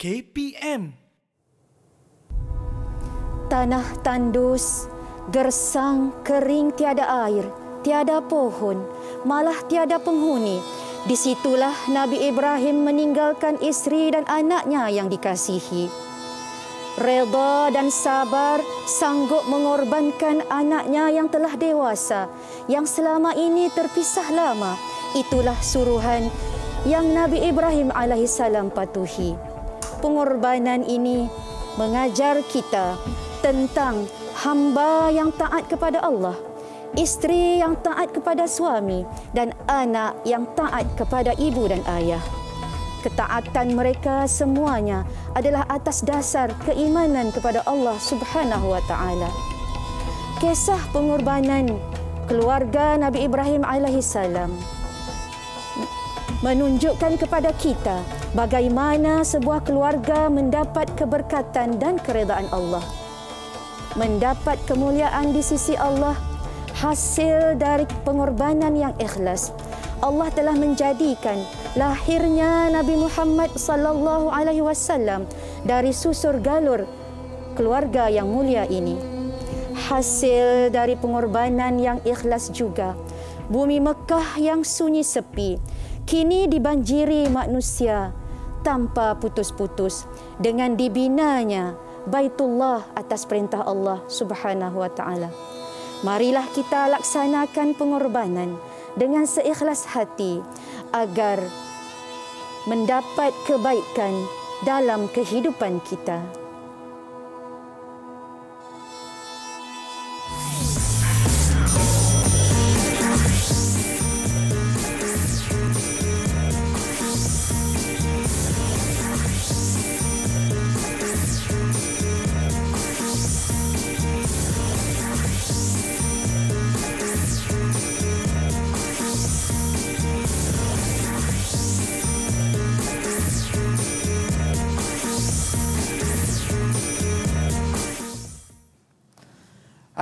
KPM. Tanah tandus, gersang, kering, tiada air, tiada pohon, malah tiada penghuni. Di situlah Nabi Ibrahim meninggalkan isteri dan anaknya yang dikasihi. Redha dan sabar sanggup mengorbankan anaknya yang telah dewasa, yang selama ini terpisah lama. Itulah suruhan yang Nabi Ibrahim alaihissalam Patuhi pengorbanan ini mengajar kita tentang hamba yang taat kepada Allah, isteri yang taat kepada suami dan anak yang taat kepada ibu dan ayah. Ketaatan mereka semuanya adalah atas dasar keimanan kepada Allah Subhanahu wa taala. Kisah pengorbanan keluarga Nabi Ibrahim alaihissalam menunjukkan kepada kita bagaimana sebuah keluarga mendapat keberkatan dan keredaan Allah. Mendapat kemuliaan di sisi Allah hasil dari pengorbanan yang ikhlas. Allah telah menjadikan lahirnya Nabi Muhammad sallallahu alaihi wasallam dari susur galur keluarga yang mulia ini. Hasil dari pengorbanan yang ikhlas juga. Bumi Mekah yang sunyi sepi kini dibanjiri manusia tanpa putus-putus dengan dibinanya Baitullah atas perintah Allah Subhanahu wa taala. Marilah kita laksanakan pengorbanan dengan seikhlas hati agar mendapat kebaikan dalam kehidupan kita.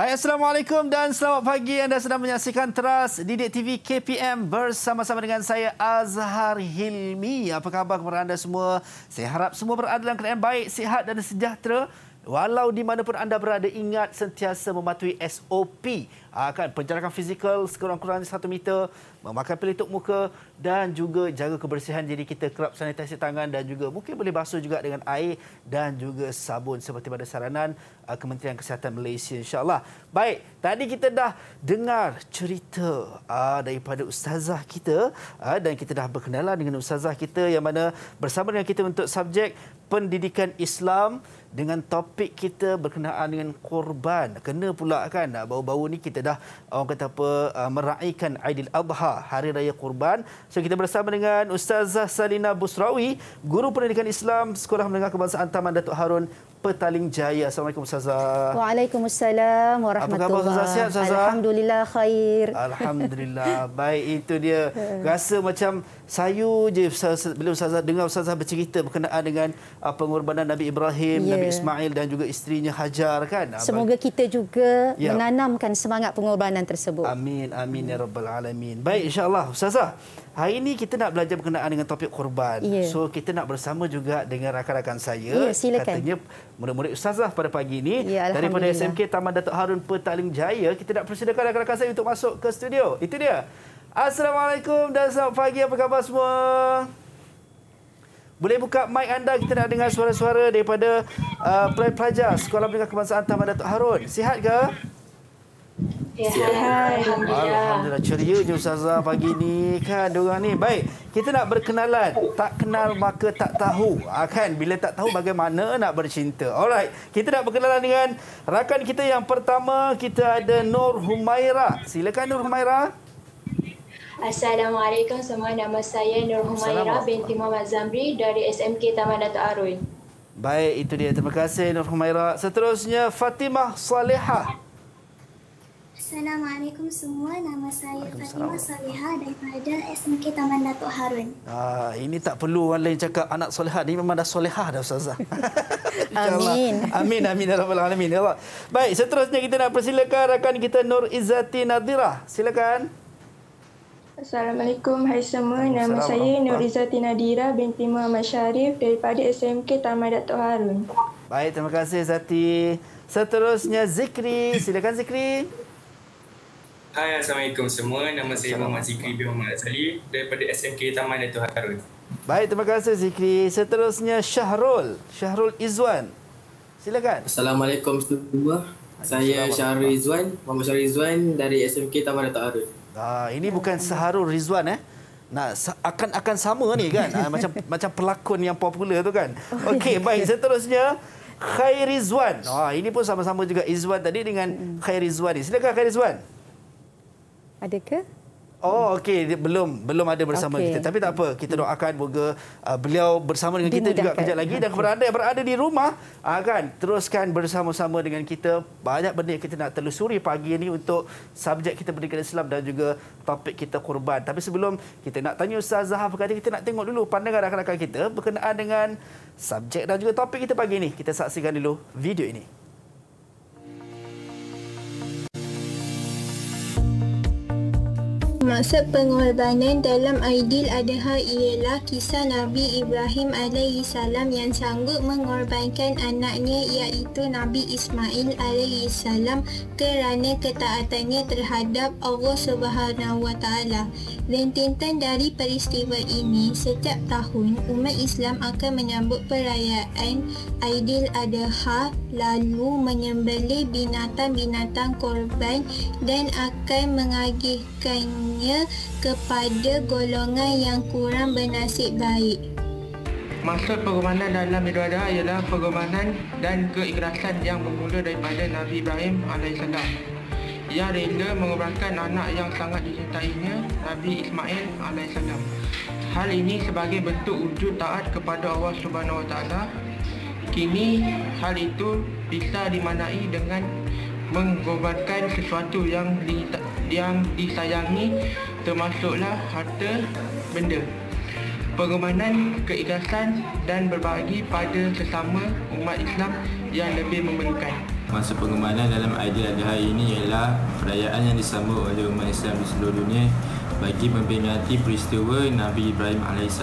Hai Assalamualaikum dan selamat pagi anda sedang menyaksikan Teras Didik TV KPM bersama-sama dengan saya Azhar Hilmi. Apa khabar kepada anda semua? Saya harap semua berada dalam keadaan baik, sihat dan sejahtera. Walau di mana pun anda berada, ingat sentiasa mematuhi SOP. Akan ah, penjarakan fizikal sekurang-kurangnya satu meter, memakai pelitup muka dan juga jaga kebersihan diri kita kerap sanitasi tangan dan juga mungkin boleh basuh juga dengan air dan juga sabun seperti pada saranan ah, Kementerian Kesihatan Malaysia insyaAllah. Baik, tadi kita dah dengar cerita ah, daripada ustazah kita dan kita dah berkenalan dengan ustazah kita yang mana bersama dengan kita untuk subjek pendidikan Islam dengan topik kita berkenaan dengan korban. Kena pula kan bau-bau ni kita dah orang kata apa ah, meraihkan Aidil Adha, hari raya korban. So kita bersama dengan Ustazah Salina Busrawi, Guru Pendidikan Islam Sekolah Menengah Kebangsaan Taman Datuk Harun Petaling Jaya. Assalamualaikum Ustazah. Waalaikumsalam warahmatullahi wabarakatuh. Apa khabar Ustazah? Alhamdulillah khair. Alhamdulillah. Baik itu dia. Hmm. Rasa macam sayu je bila Ustazah dengar Ustazah bercerita berkenaan dengan ah, pengorbanan Nabi Ibrahim, ya. Nabi Ismail dan juga isterinya Hajar kan. Semoga kita juga ya. menanamkan semangat pengorbanan tersebut. Amin amin ya rabbal alamin. Baik insyaallah Ustazah. Hari ini kita nak belajar berkenaan dengan topik korban. Ya. So kita nak bersama juga dengan rakan-rakan saya. Ya, Katanya murid-murid ustazah pada pagi ini ya, daripada SMK Taman Datuk Harun Petaling Jaya. Kita nak persediakan rakan-rakan saya untuk masuk ke studio. Itu dia. Assalamualaikum dan selamat pagi. Apa khabar semua? Boleh buka mic anda kita nak dengar suara-suara daripada uh, pelajar Sekolah Pendidikan Kebangsaan Taman Datuk Harun. Sihat ke? Ya, hai. Alhamdulillah. Alhamdulillah. Ceria je Ustazah pagi ni. Kan, diorang ni. Baik, kita nak berkenalan. Tak kenal maka tak tahu. Akan ah, bila tak tahu bagaimana nak bercinta. Alright, kita nak berkenalan dengan rakan kita yang pertama. Kita ada Nur Humaira. Silakan Nur Humaira. Assalamualaikum semua. Nama saya Nur Humaira binti Muhammad Zamri dari SMK Taman Dato' Arun. Baik, itu dia. Terima kasih Nur Humaira. Seterusnya, Fatimah Salihah. Assalamualaikum semua. Nama saya Fatima Salihah daripada SMK Taman Datuk Harun. Ah, ini tak perlu orang lain cakap anak solehah. Ini memang dah solehah dah Ustazah. amin. Amin, amin. Alhamdulillah, amin. Ya Baik, seterusnya kita nak persilakan rakan kita Nur Izzati Nadira. Silakan. Assalamualaikum hai semua. Nama saya Nur Izzati Nadira binti Muhammad Syarif daripada SMK Taman Datuk Harun. Baik, terima kasih Zati. Seterusnya Zikri. Silakan Zikri. Hai Assalamualaikum semua Nama saya Muhammad Zikri bin Muhammad Azali Daripada SMK Taman Dato' Harun Baik terima kasih Zikri Seterusnya Syahrul Syahrul Izzuan Silakan Assalamualaikum semua Saya Syahrul Izzuan Muhammad Syahrul Izzuan Dari SMK Taman Dato' Harun ah, Ini bukan Syahrul Rizwan eh Nah, akan akan sama ni kan ah, macam macam pelakon yang popular tu kan okey baik seterusnya Khairizwan. Ah, ini pun sama-sama juga Izwan tadi dengan Khairizwan ni. Silakan Khairizwan. Ada ke? Oh okey belum belum ada bersama okay. kita tapi tak apa kita hmm. doakan moga uh, beliau bersama dengan Dimudahkan. kita juga kejap lagi dan kepada anda yang berada di rumah uh, kan, teruskan bersama-sama dengan kita banyak benda yang kita nak telusuri pagi ini untuk subjek kita pendidikan Islam dan juga topik kita kurban tapi sebelum kita nak tanya Ustaz Zahaf kata kita nak tengok dulu pandangan rakan-rakan kita berkenaan dengan subjek dan juga topik kita pagi ini kita saksikan dulu video ini bermaksud pengorbanan dalam Aidil Adha ialah kisah Nabi Ibrahim alaihi salam yang sanggup mengorbankan anaknya iaitu Nabi Ismail alaihi salam kerana ketaatannya terhadap Allah Subhanahu wa taala. Rentetan dari peristiwa ini setiap tahun umat Islam akan menyambut perayaan Aidil Adha lalu menyembelih binatang-binatang korban dan akan mengagihkan hanya kepada golongan yang kurang bernasib baik. Maksud pengorbanan dalam ibadah ialah pengorbanan dan keikhlasan yang bermula daripada Nabi Ibrahim AS. Ia rela mengorbankan anak yang sangat dicintainya, Nabi Ismail AS. Hal ini sebagai bentuk wujud taat kepada Allah Subhanahu Wa Taala. Kini hal itu bisa dimanai dengan mengorbankan sesuatu yang ditak yang disayangi termasuklah harta benda pengorbanan, keikhlasan dan berbagi pada sesama umat Islam yang lebih memerlukan. Masa pengorbanan dalam Aidiladha ini ialah perayaan yang disambut oleh umat Islam di seluruh dunia bagi memperingati peristiwa Nabi Ibrahim AS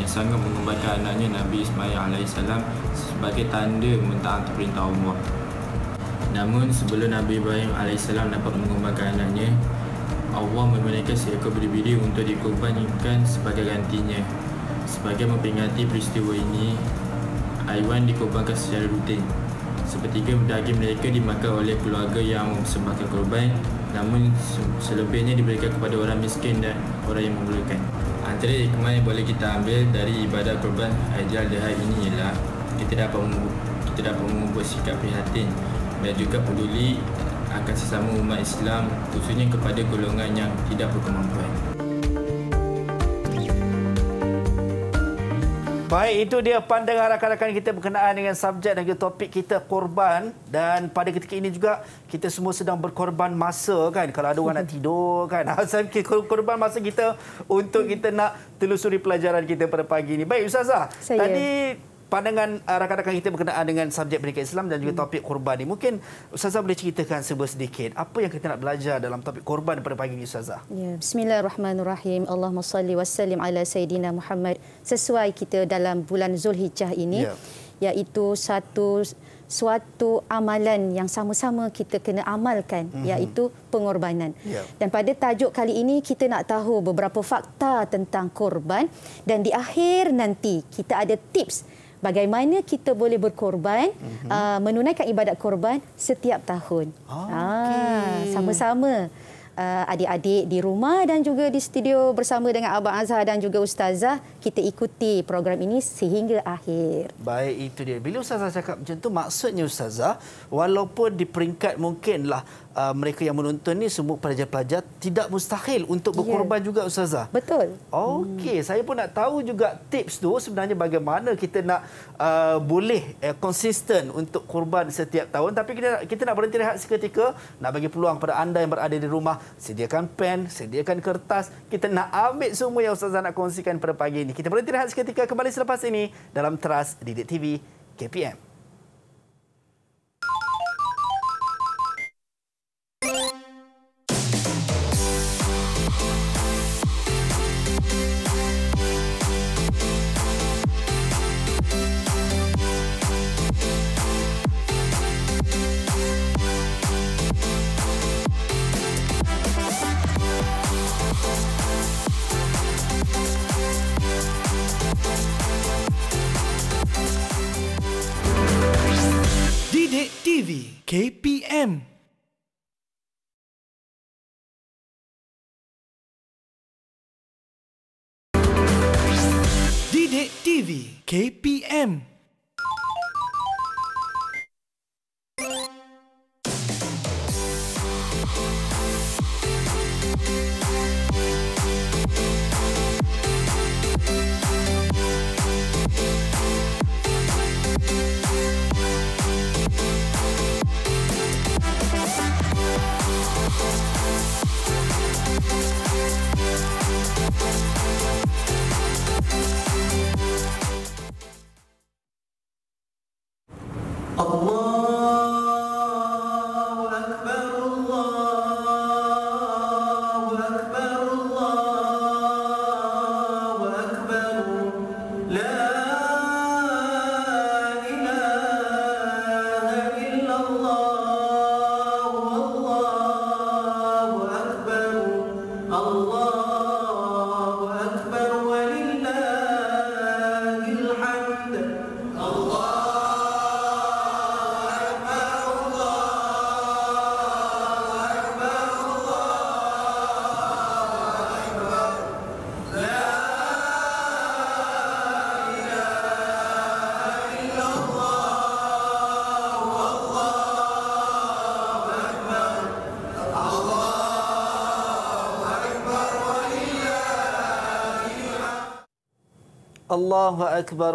yang sangat mengembangkan anaknya Nabi Ismail AS sebagai tanda mentaati perintah Allah. Namun sebelum Nabi Ibrahim AS dapat mengumpulkan anaknya, Allah memberikan seekor biri-biri untuk dikorbankan sebagai gantinya. Sebagai memperingati peristiwa ini, Aiwan dikorbankan secara rutin. Sepertiga daging mereka dimakan oleh keluarga yang sebagai korban, namun selebihnya diberikan kepada orang miskin dan orang yang memerlukan. Antara hikmah yang boleh kita ambil dari ibadah korban Aidil Adha ini ialah kita dapat mengubah sikap prihatin dan juga peduli akan sesama umat Islam khususnya kepada golongan yang tidak berkemampuan. Baik, itu dia pandangan rakan-rakan kita berkenaan dengan subjek dan topik kita korban. Dan pada ketika ini juga, kita semua sedang berkorban masa kan. Kalau ada orang nak tidur kan. Asal kita korban masa kita untuk kita nak telusuri pelajaran kita pada pagi ini. Baik, Ustazah. Saya. Tadi pandangan uh, rakan-rakan kita berkenaan dengan subjek pendidikan Islam dan juga hmm. topik korban ini. Mungkin Ustazah boleh ceritakan sebuah sedikit apa yang kita nak belajar dalam topik korban pada pagi ini Ustazah. Ya, bismillahirrahmanirrahim. Allahumma salli wa sallim ala sayyidina Muhammad. Sesuai kita dalam bulan Zulhijjah ini ya. iaitu satu suatu amalan yang sama-sama kita kena amalkan mm-hmm. iaitu pengorbanan. Yeah. Dan pada tajuk kali ini kita nak tahu beberapa fakta tentang korban dan di akhir nanti kita ada tips mm bagaimana kita boleh berkorban uh-huh. uh, menunaikan ibadat korban setiap tahun. Oh, ah, ah okay. sama-sama. Uh, adik-adik di rumah dan juga di studio bersama dengan Abang Azhar dan juga Ustazah kita ikuti program ini sehingga akhir. Baik itu dia. Bila Ustazah cakap macam tu maksudnya Ustazah walaupun di peringkat mungkinlah uh, mereka yang menonton ni semua pelajar-pelajar tidak mustahil untuk ya. berkorban yeah. juga ustazah. Betul. Okey, hmm. saya pun nak tahu juga tips tu sebenarnya bagaimana kita nak uh, boleh uh, konsisten untuk korban setiap tahun tapi kita kita nak berhenti rehat seketika, nak bagi peluang pada anda yang berada di rumah, sediakan pen, sediakan kertas, kita nak ambil semua yang ustazah nak kongsikan pada pagi ini. Kita berhenti rehat seketika kembali selepas ini dalam Teras Didik TV KPM. KPM. Didik TV KPM.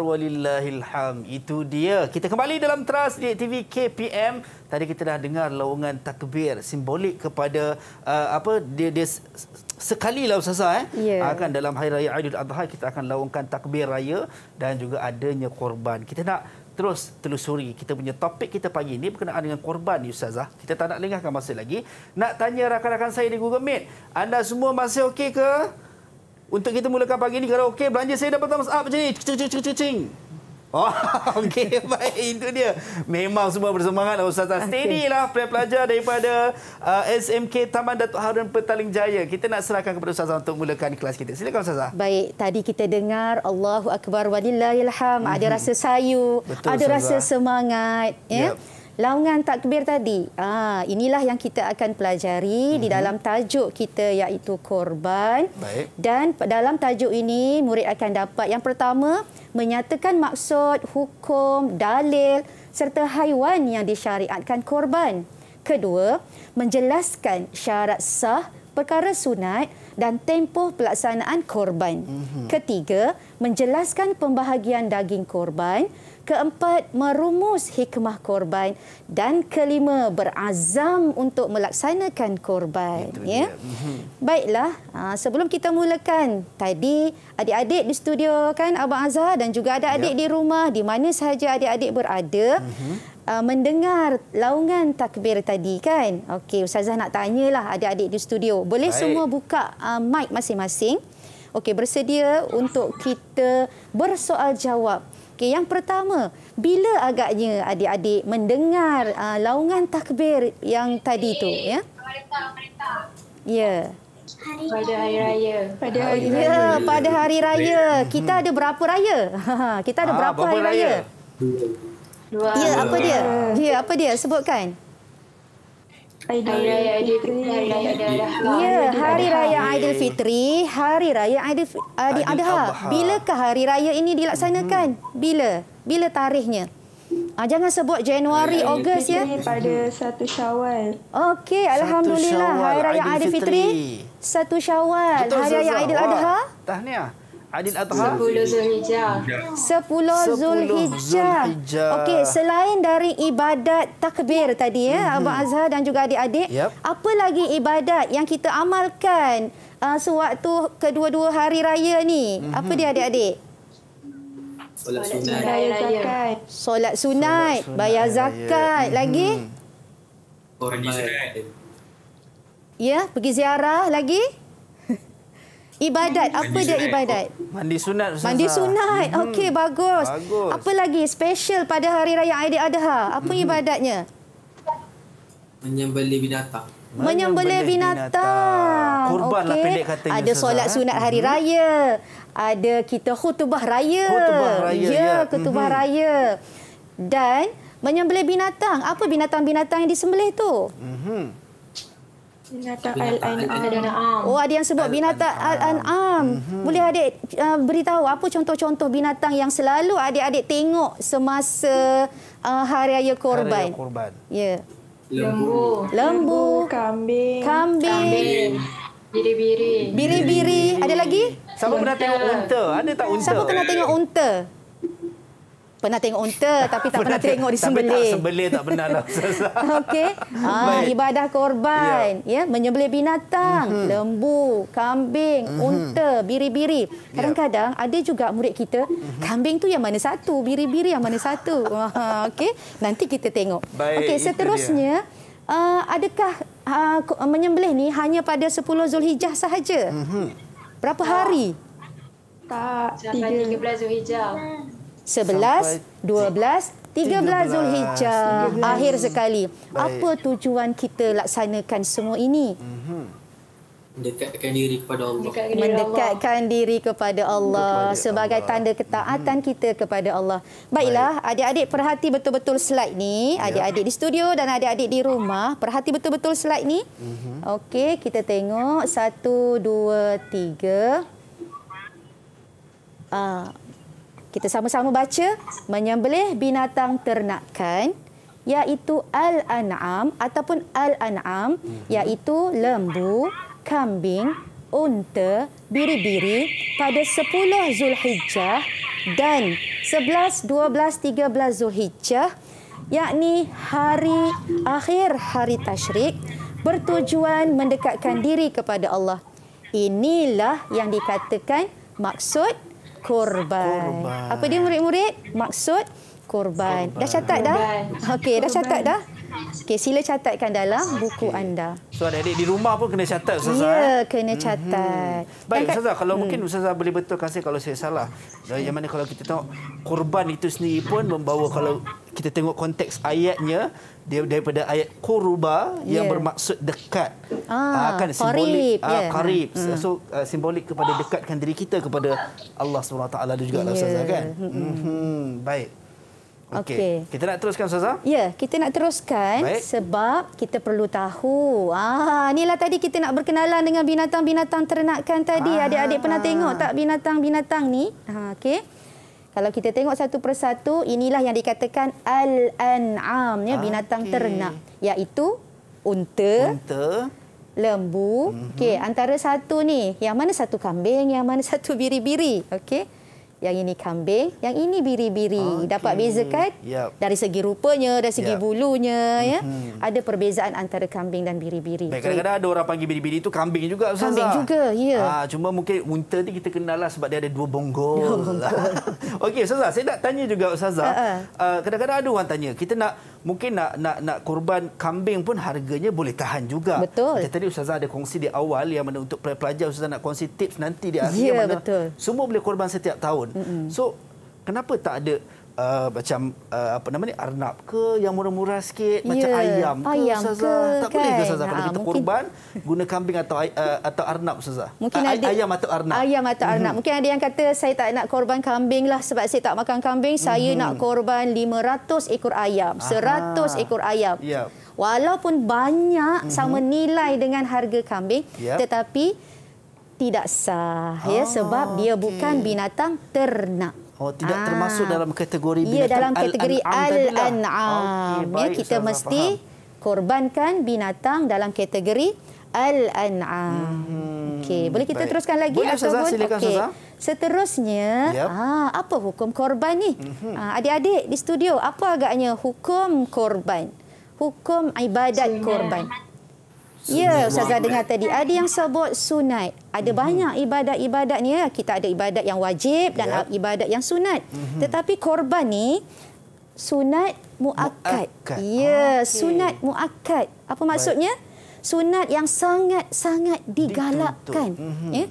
nasr walillahilham. Itu dia. Kita kembali dalam teras di TV KPM. Tadi kita dah dengar laungan takbir simbolik kepada uh, apa dia, dia sekali lah usaha eh. Yeah. Ya. Akan dalam hari raya Aidil Adha kita akan laungkan takbir raya dan juga adanya korban. Kita nak terus telusuri kita punya topik kita pagi ini berkenaan dengan korban Ustazah. Kita tak nak lengahkan masa lagi. Nak tanya rakan-rakan saya di Google Meet. Anda semua masih okey ke? untuk kita mulakan pagi ni kalau okey belanja saya dapat pertama up je ni. Cing cing cing cing Oh, okey baik itu dia. Memang semua bersemangat lah Ustaz. Steady lah pelajar daripada uh, SMK Taman Datuk Harun Petaling Jaya. Kita nak serahkan kepada Ustaz untuk mulakan kelas kita. Silakan Ustaz. Baik, tadi kita dengar Allahu Akbar walillahilham. Ada mhm. rasa sayu, Betul, ada Ustazah. rasa semangat. Ya? Yep. Laungan takbir tadi, ah, inilah yang kita akan pelajari mm -hmm. di mhm. dalam tajuk kita iaitu korban. Baik. Dan dalam tajuk ini, murid akan dapat yang pertama, menyatakan maksud, hukum, dalil serta haiwan yang disyariatkan korban. Kedua, menjelaskan syarat sah perkara sunat dan tempoh pelaksanaan korban. Mm -hmm. Ketiga, menjelaskan pembahagian daging korban keempat merumus hikmah korban dan kelima berazam untuk melaksanakan korban Itu ya dia. Mhm. baiklah ha, sebelum kita mulakan tadi adik-adik di studio kan abang Azhar dan juga ada adik ya. di rumah di mana sahaja adik-adik berada uh-huh mendengar laungan takbir tadi kan. Okey, ustazah nak tanyalah adik-adik di studio. Boleh Baik. semua buka uh, mic masing-masing? Okey, bersedia untuk kita bersoal jawab. Okey, yang pertama, bila agaknya adik-adik mendengar uh, laungan takbir yang tadi tu, ya? Ya. Pada hari raya. Pada hari raya. Ya, pada hari raya. Hmm. Kita ada berapa raya? Kita ada ah, berapa hari raya? Dua. Ya, apa dia? Ya, apa dia? Sebutkan. Aidilfitri. Ya, hari raya Aidilfitri, hari raya Aidiladha. Bilakah hari raya ini dilaksanakan? Hmm. Bila? Bila tarikhnya? Ah, jangan sebut Januari, Ayah, Ogos ya. Pada hmm. satu Syawal. Okey, alhamdulillah. hari raya Aidilfitri. Satu Syawal. hari raya Aidiladha. Tahniah. Adil Adha 10 Zulhijjah 10 Zulhijjah Okey selain dari ibadat takbir tadi ya mm-hmm. Abang Azhar dan juga adik-adik yep. apa lagi ibadat yang kita amalkan uh, sewaktu kedua-dua hari raya ni mm-hmm. apa dia adik-adik Solat sunat bayar zakat Solat sunat bayar zakat mhm. lagi mm-hmm. Orang Ya pergi ziarah lagi Ibadat, apa mandi dia sunat. ibadat? Mandi sunat. Ustazah. Mandi sunat, hmm. okey, bagus. bagus. Apa lagi special pada Hari Raya Aidiladha? Apa hmm. ibadatnya? Menyembeli binatang. Menyembeli binatang. binatang. Kurban okay. lah pendek katanya. Ada Ustazah. solat eh. sunat Hari hmm. Raya. Ada kita khutubah raya. Khutubah raya. Ya, ya. khutubah hmm. raya. Dan menyembelih binatang. Apa binatang-binatang yang disembelih itu? Hmm. Binata al-an'am. Oh, ada yang sebut binata al-an'am. Mm -hmm. Boleh adik uh, beritahu apa contoh-contoh binatang yang selalu adik-adik tengok semasa uh, hari raya korban? Hari korban. Ya. Yeah. Lembu. Lembu. Lembu, kambing. Kambing. Biri-biri. Biri-biri. Ada lagi? Siapa pernah tengok unta? Ada tak unta? Siapa pernah tengok unta? pernah tengok unta tapi tak pernah tengok disembelih. Tapi tak sembelih tak pernah lah. Okey. Ha, ibadah korban ya, ya menyembelih binatang, mm-hmm. lembu, kambing, mm-hmm. unta, biri-biri. Kadang-kadang ya. ada juga murid kita, mm-hmm. kambing tu yang mana satu, biri-biri yang mana satu. Ah, okey, nanti kita tengok. Okey, seterusnya uh, adakah uh, menyembelih ni hanya pada 10 Zulhijjah sahaja? Mm-hmm. Berapa hari? Tak, tak 3. 13 Zulhijjah. 11, Sampai 12, 13 Zulhijjah. Akhir sekali. Baik. Apa tujuan kita laksanakan semua ini? Mhm. Mendekatkan diri kepada Allah. Mendekatkan diri, Mendekatkan Allah. diri kepada Allah. Kepada sebagai Allah. tanda ketaatan hmm. kita kepada Allah. Baiklah, adik-adik perhati betul-betul slide ni. Ya. Adik-adik ya. di studio dan adik-adik di rumah. Perhati betul-betul slide ni. Hmm. Okey, kita tengok. Satu, dua, tiga. Uh, kita sama-sama baca menyembelih binatang ternakan iaitu al-an'am ataupun al-an'am iaitu lembu, kambing, unta, biri-biri pada 10 Zulhijjah dan 11, 12, 13 Zulhijjah yakni hari akhir hari tasyrik bertujuan mendekatkan diri kepada Allah. Inilah yang dikatakan maksud korban. korban. Apa dia murid-murid? Maksud korban. korban. Dah catat dah? Okey, dah catat dah? Okey, sila catatkan dalam buku anda. So adik-adik di rumah pun kena catat Ustazah. Ya, eh? kena catat. Hmm. Baik Ustazah, kalau hmm. mungkin Ustazah boleh betul kasih kalau saya salah. Dari eh, yang mana kalau kita tengok kurban itu sendiri pun membawa kalau kita tengok konteks ayatnya dia daripada ayat kurba yang ya. bermaksud dekat ah, akan ah, simbolik yeah. karib ah, ya. hmm, hmm. so uh, simbolik kepada dekatkan diri kita kepada Allah Subhanahu SWT juga yeah. lah Ustazah kan. Hmm. Hmm. hmm, hmm. Baik. Okey. Okay. Kita nak teruskan Ustazah? Ya, kita nak teruskan Baik. sebab kita perlu tahu. Ah, inilah tadi kita nak berkenalan dengan binatang-binatang ternakan tadi. Ah. Adik-adik ah. pernah tengok tak binatang-binatang ni? Ha, okey. Kalau kita tengok satu persatu, inilah yang dikatakan al-an'am ya, ah, binatang okay. ternak, iaitu unta, unta. lembu. Mm -hmm. Okey, mhm. antara satu ni, yang mana satu kambing, yang mana satu biri-biri? Okey yang ini kambing, yang ini biri-biri. Okay. Dapat bezakan yep. dari segi rupanya, dari segi yep. bulunya. Mm -hmm. Ada perbezaan antara kambing dan biri-biri. Kadang-kadang ada orang panggil biri-biri itu kambing juga. Kambing Zaza. juga, ya. Ha, cuma mungkin unta ni kita kenal lah sebab dia ada dua bonggol. Okey, Ustazah. Saya nak tanya juga Ustazah. Ha, ha. Ah, kadang-kadang uh -uh. uh, ada orang tanya, kita nak mungkin nak nak nak korban kambing pun harganya boleh tahan juga. Betul. Macam tadi Ustazah ada kongsi di awal yang mana untuk pelajar Ustazah nak kongsi tips nanti di akhir. Ya, mana betul. Semua boleh kurban setiap tahun mm -hmm. so kenapa tak ada uh, macam uh, apa namanya arnab ke yang murah-murah sikit yeah. macam ayam, ayam ke saza tak kan? boleh ke kan? saza kalau kita mungkin... korban guna kambing atau uh, atau arnab saza mungkin A ada ayam atau arnab ayam atau mhm. arnab mm -hmm. mungkin ada yang kata saya tak nak korban kambing lah sebab saya tak makan kambing mm -hmm. saya mhm. nak korban 500 ekor ayam Aha. 100 ekor ayam yeah. walaupun banyak mm -hmm. sama nilai dengan harga kambing yeah. tetapi tidak sah ya ah, sebab oh, dia bukan binatang ternak. Oh tidak Aa. Ah. termasuk dalam kategori binatang. Ia dalam kategori lah. al-an'am. Okay, ya kita Ustazah mesti faham. korbankan binatang dalam kategori al-an'am. Hmm, Okey, boleh kita baik. teruskan lagi boleh, ataupun Ustazah, silakan, okay. Seterusnya, yep. ah, apa hukum korban ni? Mm-hmm. Ah, adik-adik di studio, apa agaknya hukum korban? Hukum ibadat korban. Hati. Ya, Ustazah dengar tadi. Ada yang sebut sunat. Ada mhm. banyak ibadat-ibadat ni. Kita ada ibadat yang wajib dan yeah. ibadat yang sunat. Mhm. Tetapi korban ni sunat muakkad. Ya, ah, okay. sunat muakkad. Apa maksudnya? Sunat yang sangat-sangat digalakkan. Ditutup. Mhm. Ya.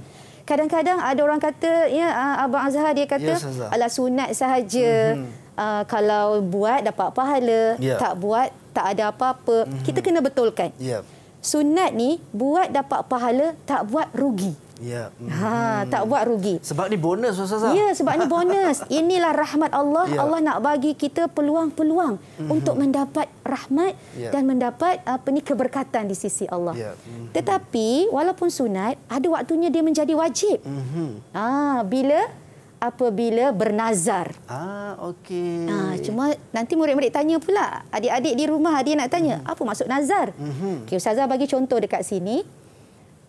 Kadang-kadang ada orang kata, ya, ah, Abang Azhar dia kata, ya, ala sunat sahaja. Mm -hmm. uh, kalau buat dapat pahala, yeah. tak buat tak ada apa-apa. Mm -hmm. Kita kena betulkan. Yeah sunat ni buat dapat pahala tak buat rugi. Ya. Ha, tak hmm. buat rugi. Sebab ni bonus Ustazah. Ya, sebab ni bonus. Inilah rahmat Allah. Ya. Allah nak bagi kita peluang-peluang mm-hmm. untuk mendapat rahmat ya. dan mendapat apa ni keberkatan di sisi Allah. Ya. Mm-hmm. Tetapi walaupun sunat, ada waktunya dia menjadi wajib. Ah Ha, bila apabila bernazar. Ah, okey. Ah, cuma nanti murid-murid tanya pula. Adik-adik di rumah dia nak tanya, hmm. apa maksud nazar? Hmm. Okey, ustazah bagi contoh dekat sini.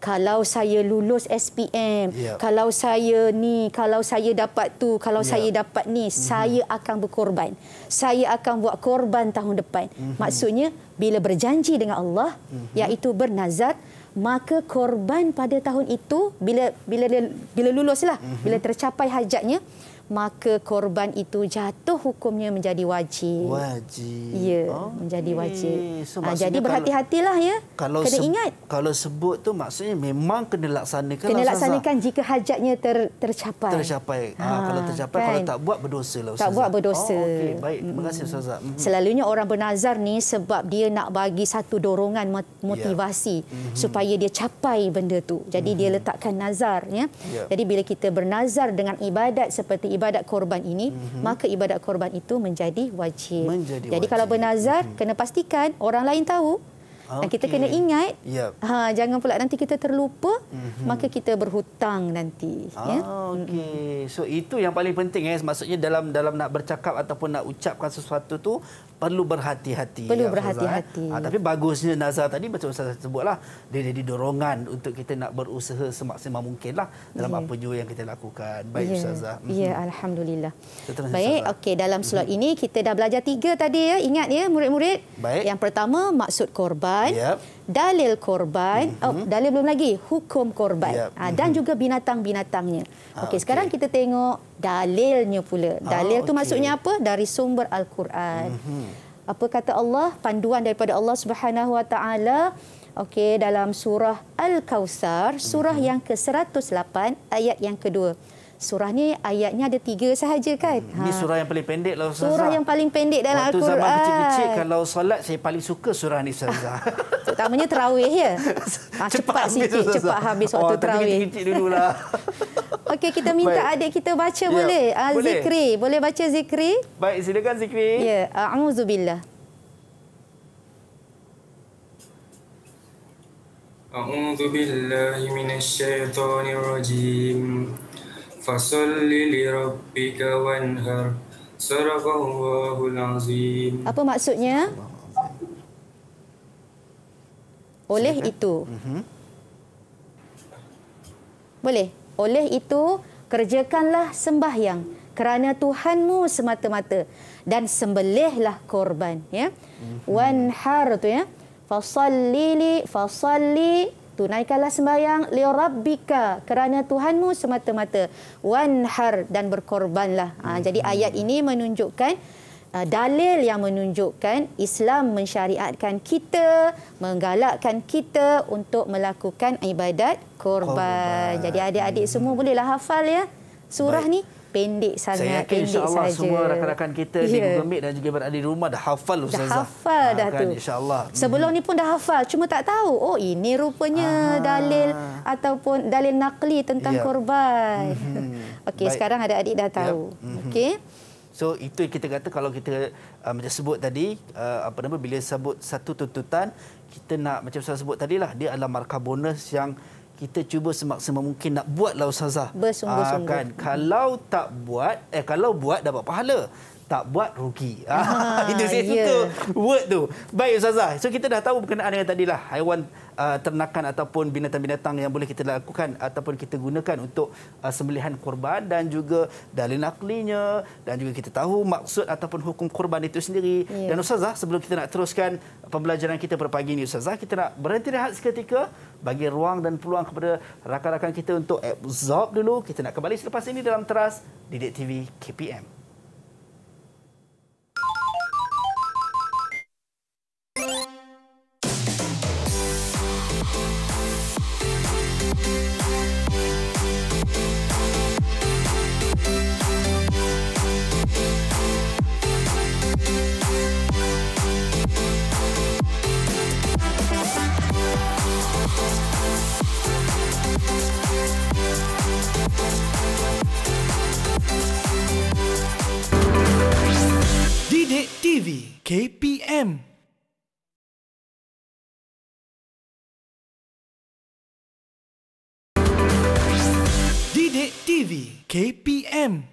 Kalau saya lulus SPM, yep. Ya. kalau saya ni, kalau saya dapat tu, kalau yep. Ya. saya dapat ni, mm-hmm. saya akan berkorban. Saya akan buat korban tahun depan. Mm-hmm. Maksudnya bila berjanji dengan Allah, mm-hmm. iaitu bernazar, maka korban pada tahun itu bila bila bila luluslah mhm. bila tercapai hajatnya maka korban itu jatuh hukumnya menjadi wajib. Wajib. Ya, oh. menjadi hmm. wajib. So, ha, jadi berhati-hatilah ya. Kalau kena ingat. Kalau sebut tu maksudnya memang kena laksanakan. Lah, kena laksanakan jika hajatnya ter, tercapai. Tercapai. Ha, ha, kalau tercapai, kan? kalau tak buat berdosa lah Tak buat berdosa. Oh, okay. Baik, terima kasih hmm. Ustazah. Hmm. Selalunya orang bernazar ni sebab dia nak bagi satu dorongan ya. motivasi. Yeah. Hmm. Supaya dia capai benda tu. Jadi hmm. dia letakkan nazar. Ya? Yeah. Jadi bila kita bernazar dengan ibadat seperti ibadat ibadat korban ini, mm -hmm. maka ibadat korban itu menjadi wajib. Menjadi Jadi wajib. kalau bernazar, mm -hmm. kena pastikan orang lain tahu. Okay. kita kena ingat, yep. ha, jangan pula nanti kita terlupa, mm -hmm. maka kita berhutang nanti. Ah, ya? Okey, so itu yang paling penting. Eh. Maksudnya dalam dalam nak bercakap ataupun nak ucapkan sesuatu tu perlu berhati-hati. Perlu ya, eh. berhati-hati. Ha, tapi bagusnya Nazar tadi macam Ustaz sebutlah, dia jadi dorongan untuk kita nak berusaha semaksimal mungkinlah dalam yeah. apa juga yang kita lakukan. Baik yeah. Ustazah. Ya, yeah, hmm. alhamdulillah. Terus, Baik, okey dalam slot hmm ini kita dah belajar tiga tadi ya. Ingat ya murid-murid. Yang pertama maksud korban. Yep dalil korban, mm-hmm. oh, mhm. dalil belum lagi, hukum korban yep. ha, ah, dan mhm. juga binatang-binatangnya. Ah, okey, sekarang kita tengok dalilnya pula. Ah, dalil ah, tu okay. maksudnya apa? Dari sumber al-Quran. Mm-hmm. Apa kata Allah? Panduan daripada Allah Subhanahu Wa Taala. Okey, dalam surah Al-Kausar, surah mm-hmm. yang ke-108 ayat yang kedua. 2 surah ni ayatnya ada tiga sahaja kan. Hmm. Ini ha. surah yang paling pendek lah Ustazah. Surah yang paling pendek dalam Al-Quran. Waktu zaman kecil-kecil kalau solat saya paling suka surah ni Ustazah. Terutamanya terawih ya. Ah, cepat sikit, cepat, cepat habis waktu oh, terawih. Oh, kita dulu lah. Okey, kita minta Baik. adik kita baca ya, boleh? Uh, zikri, boleh baca Zikri? Baik, silakan Zikri. Ya, A'udzubillah. A'udzubillahi minasyaitonirrajim. Fasalli li rabbika wanhar Sarakallahul azim Apa maksudnya? Oleh Silakan. itu mm-hmm. Boleh? Oleh itu kerjakanlah sembahyang kerana Tuhanmu semata-mata dan sembelihlah korban ya mm wanhar tu ya fasalli li fasalli tunaikanlah sembahyang li rabbika kerana Tuhanmu semata-mata wanhar dan berkorbanlah ha, hmm. jadi ayat ini menunjukkan uh, dalil yang menunjukkan Islam mensyariatkan kita menggalakkan kita untuk melakukan ibadat korban, korban. jadi adik-adik hmm. semua bolehlah hafal ya surah Baik. ni pendek sangat. pendek Saya yakin Allah semua rakan-rakan kita yeah. di ya. Google Meet dan juga berada di rumah dah hafal Ustazah. Dah hafal ha, dah kan, tu. InsyaAllah. Sebelum hmm. ni pun dah hafal. Cuma tak tahu. Oh ini rupanya Aha. dalil ataupun dalil nakli tentang yeah. korban. Mm -hmm. Okey sekarang ada adik dah ya. tahu. Yep. Mm -hmm. Okey. So itu kita kata kalau kita uh, macam sebut tadi uh, apa nama bila sebut satu tuntutan kita nak macam saya sebut tadilah dia adalah markah bonus yang kita cuba semaksimal mungkin nak buatlah ustazah. Bersungguh-sungguh. Ah, kan? Kalau tak buat, eh kalau buat dapat pahala tak buat rugi. Ah, ah itu saya yeah. suka word tu. Baik Ustazah. So kita dah tahu berkenaan dengan tadi lah haiwan uh, ternakan ataupun binatang-binatang yang boleh kita lakukan ataupun kita gunakan untuk uh, sembelihan korban dan juga dalil naklinya dan juga kita tahu maksud ataupun hukum korban itu sendiri. Yeah. Dan Ustazah sebelum kita nak teruskan pembelajaran kita pada pagi ini Ustazah kita nak berhenti rehat seketika bagi ruang dan peluang kepada rakan-rakan kita untuk absorb dulu. Kita nak kembali selepas ini dalam teras Didik TV KPM. KPM. KPM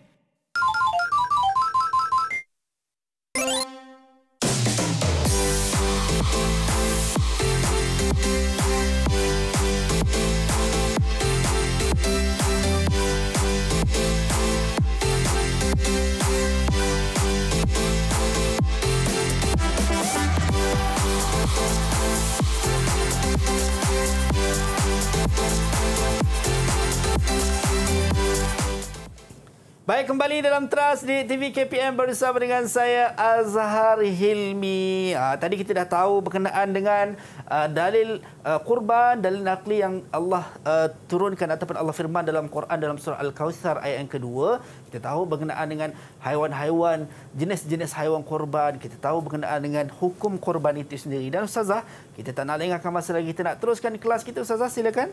Baik, kembali dalam Trust di TV KPM bersama dengan saya, Azhar Hilmi. Uh, tadi kita dah tahu berkenaan dengan uh, dalil uh, kurban, dalil nakli yang Allah uh, turunkan ataupun Allah firman dalam Quran, dalam surah Al-Kawthar ayat yang kedua. Kita tahu berkenaan dengan haiwan-haiwan, jenis-jenis haiwan kurban. Kita tahu berkenaan dengan hukum kurban itu sendiri. Dan Ustazah, kita tak nak lengahkan masa lagi. Kita nak teruskan kelas kita, Ustazah. Silakan.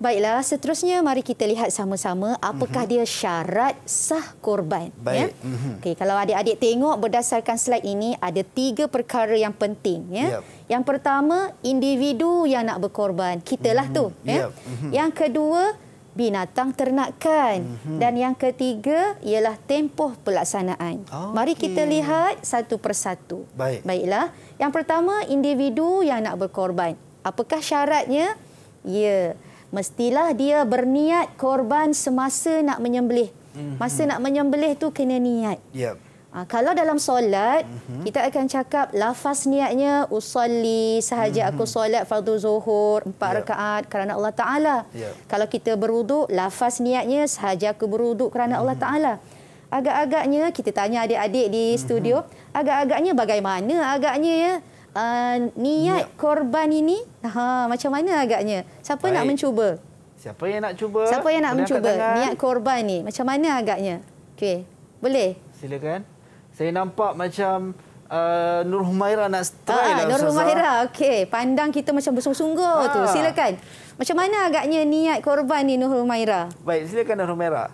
Baiklah, seterusnya mari kita lihat sama-sama apakah mhm. dia syarat sah korban. Ya? Baik. Ya? Mhm. Okay, kalau adik-adik tengok berdasarkan slide ini ada tiga perkara yang penting. Ya? Yep. Yang pertama, individu yang nak berkorban. Kitalah mm -hmm. tu. Ya? Yep. Mhm. Yang kedua, binatang ternakan. Mm -hmm. Dan yang ketiga ialah tempoh pelaksanaan. Okay. Mari kita lihat satu persatu. Baik. Baiklah, yang pertama, individu yang nak berkorban. Apakah syaratnya? Ya. Yeah mestilah dia berniat korban semasa nak menyembelih. Mhm. Masa nak menyembelih tu kena niat. Yep. Ha, kalau dalam solat, mm -hmm. kita akan cakap lafaz niatnya usalli, sahaja mm -hmm. aku mhm. solat fardu zuhur, empat yep. rakaat kerana Allah Ta'ala. Yep. Kalau kita beruduk, lafaz niatnya sahaja aku beruduk kerana mm -hmm. Allah mhm. Ta'ala. Agak-agaknya, kita tanya adik-adik di mm -hmm. studio, agak-agaknya bagaimana agaknya ya, uh, niat ya. korban ini ha, macam mana agaknya? Siapa Baik. nak mencuba? Siapa yang nak cuba? Siapa yang nak mencuba niat korban ini? Macam mana agaknya? Okey, boleh? Silakan. Saya nampak macam uh, Nur Humaira nak try ah, lah. Nur Humaira, okey. Pandang kita macam bersungguh-sungguh ah. tu. Silakan. Macam mana agaknya niat korban ini Nur Humaira? Baik, silakan Nur Humaira.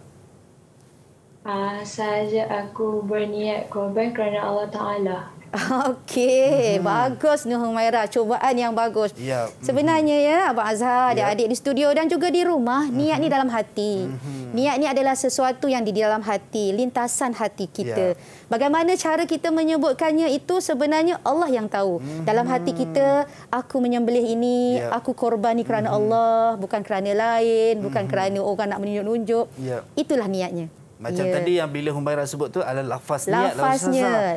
Uh, saja aku berniat korban kerana Allah Ta'ala. Okey, hmm. bagus Nur Humaira, cubaan yang bagus. Ya. Hmm. Sebenarnya ya Abang Azhar, ya. adik di studio dan juga di rumah, hmm. niat ni hmm. dalam hati. Hmm. Niat ni adalah sesuatu yang di dalam hati, lintasan hati kita. Ya. Bagaimana cara kita menyebutkannya itu sebenarnya Allah yang tahu. Hmm. Dalam hati hmm. kita, aku menyembelih ini, ya. aku korban ini kerana hmm. Allah, bukan kerana lain, bukan kerana orang nak menunjuk-nunjuk. Ya. Itulah niatnya. Macam yeah. tadi yang bila Humaira sebut tu adalah lafaz niat lafaznya, lah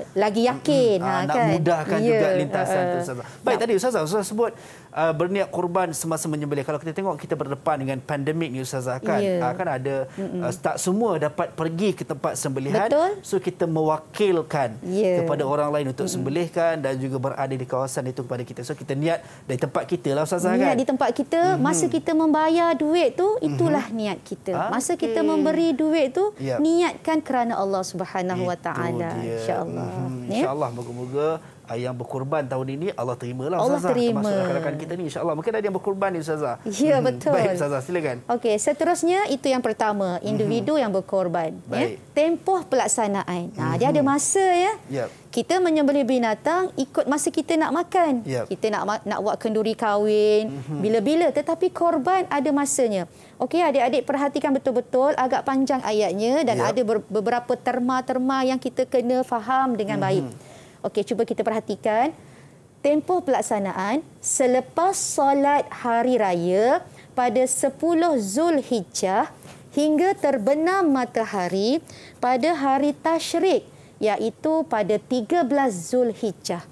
Ustazah. Lagi yakin. Mm -mm. Ha, ah, nak kan? mudahkan yeah. juga ya. lintasan uh, ha, tu ha. Ustazah. Baik yeah. tadi Ustazah, Ustazah sebut uh, berniat korban semasa menyembelih. Kalau kita tengok kita berdepan dengan pandemik ni Ustazah kan. Yeah. Ya. Uh, kan ada mm -mm. Uh, tak semua dapat pergi ke tempat sembelihan. Betul. So kita mewakilkan yeah. kepada orang lain untuk mm -mm. sembelihkan dan juga berada di kawasan itu kepada kita. So kita niat dari tempat kita lah Ustazah niat kan. Niat di tempat kita. Mm -hmm. Masa kita membayar duit tu itulah mm -hmm. niat kita. Okay. Masa kita memberi duit tu. Yeah niatkan kerana Allah Subhanahu Wa Taala insyaallah mhm. ya? insyaallah moga-moga yang berkorban tahun ini Allah terima lah. Allah Ustazah terima. termasuk rakan-rakan kita ni insya-Allah. Mungkin ada yang berkorban ni Ustazah. Ya hmm. betul. Baik Ustazah silakan. Okey, seterusnya itu yang pertama, mhm. individu hmm yang berkorban ya. Baik. ya. Tempoh pelaksanaan. Nah, ha, mm dia ada mhm. masa ya. Yep. Kita menyembelih binatang ikut masa kita nak makan. Yep. Kita nak nak buat kenduri kahwin mm-hmm. bila-bila tetapi korban ada masanya. Okey adik-adik perhatikan betul-betul agak panjang ayatnya dan yep. ada beberapa terma-terma yang kita kena faham dengan mm-hmm. baik. Okey, cuba kita perhatikan tempoh pelaksanaan selepas solat hari raya pada 10 Zulhijjah hingga terbenam matahari pada hari Tashrik iaitu pada 13 Zulhijjah.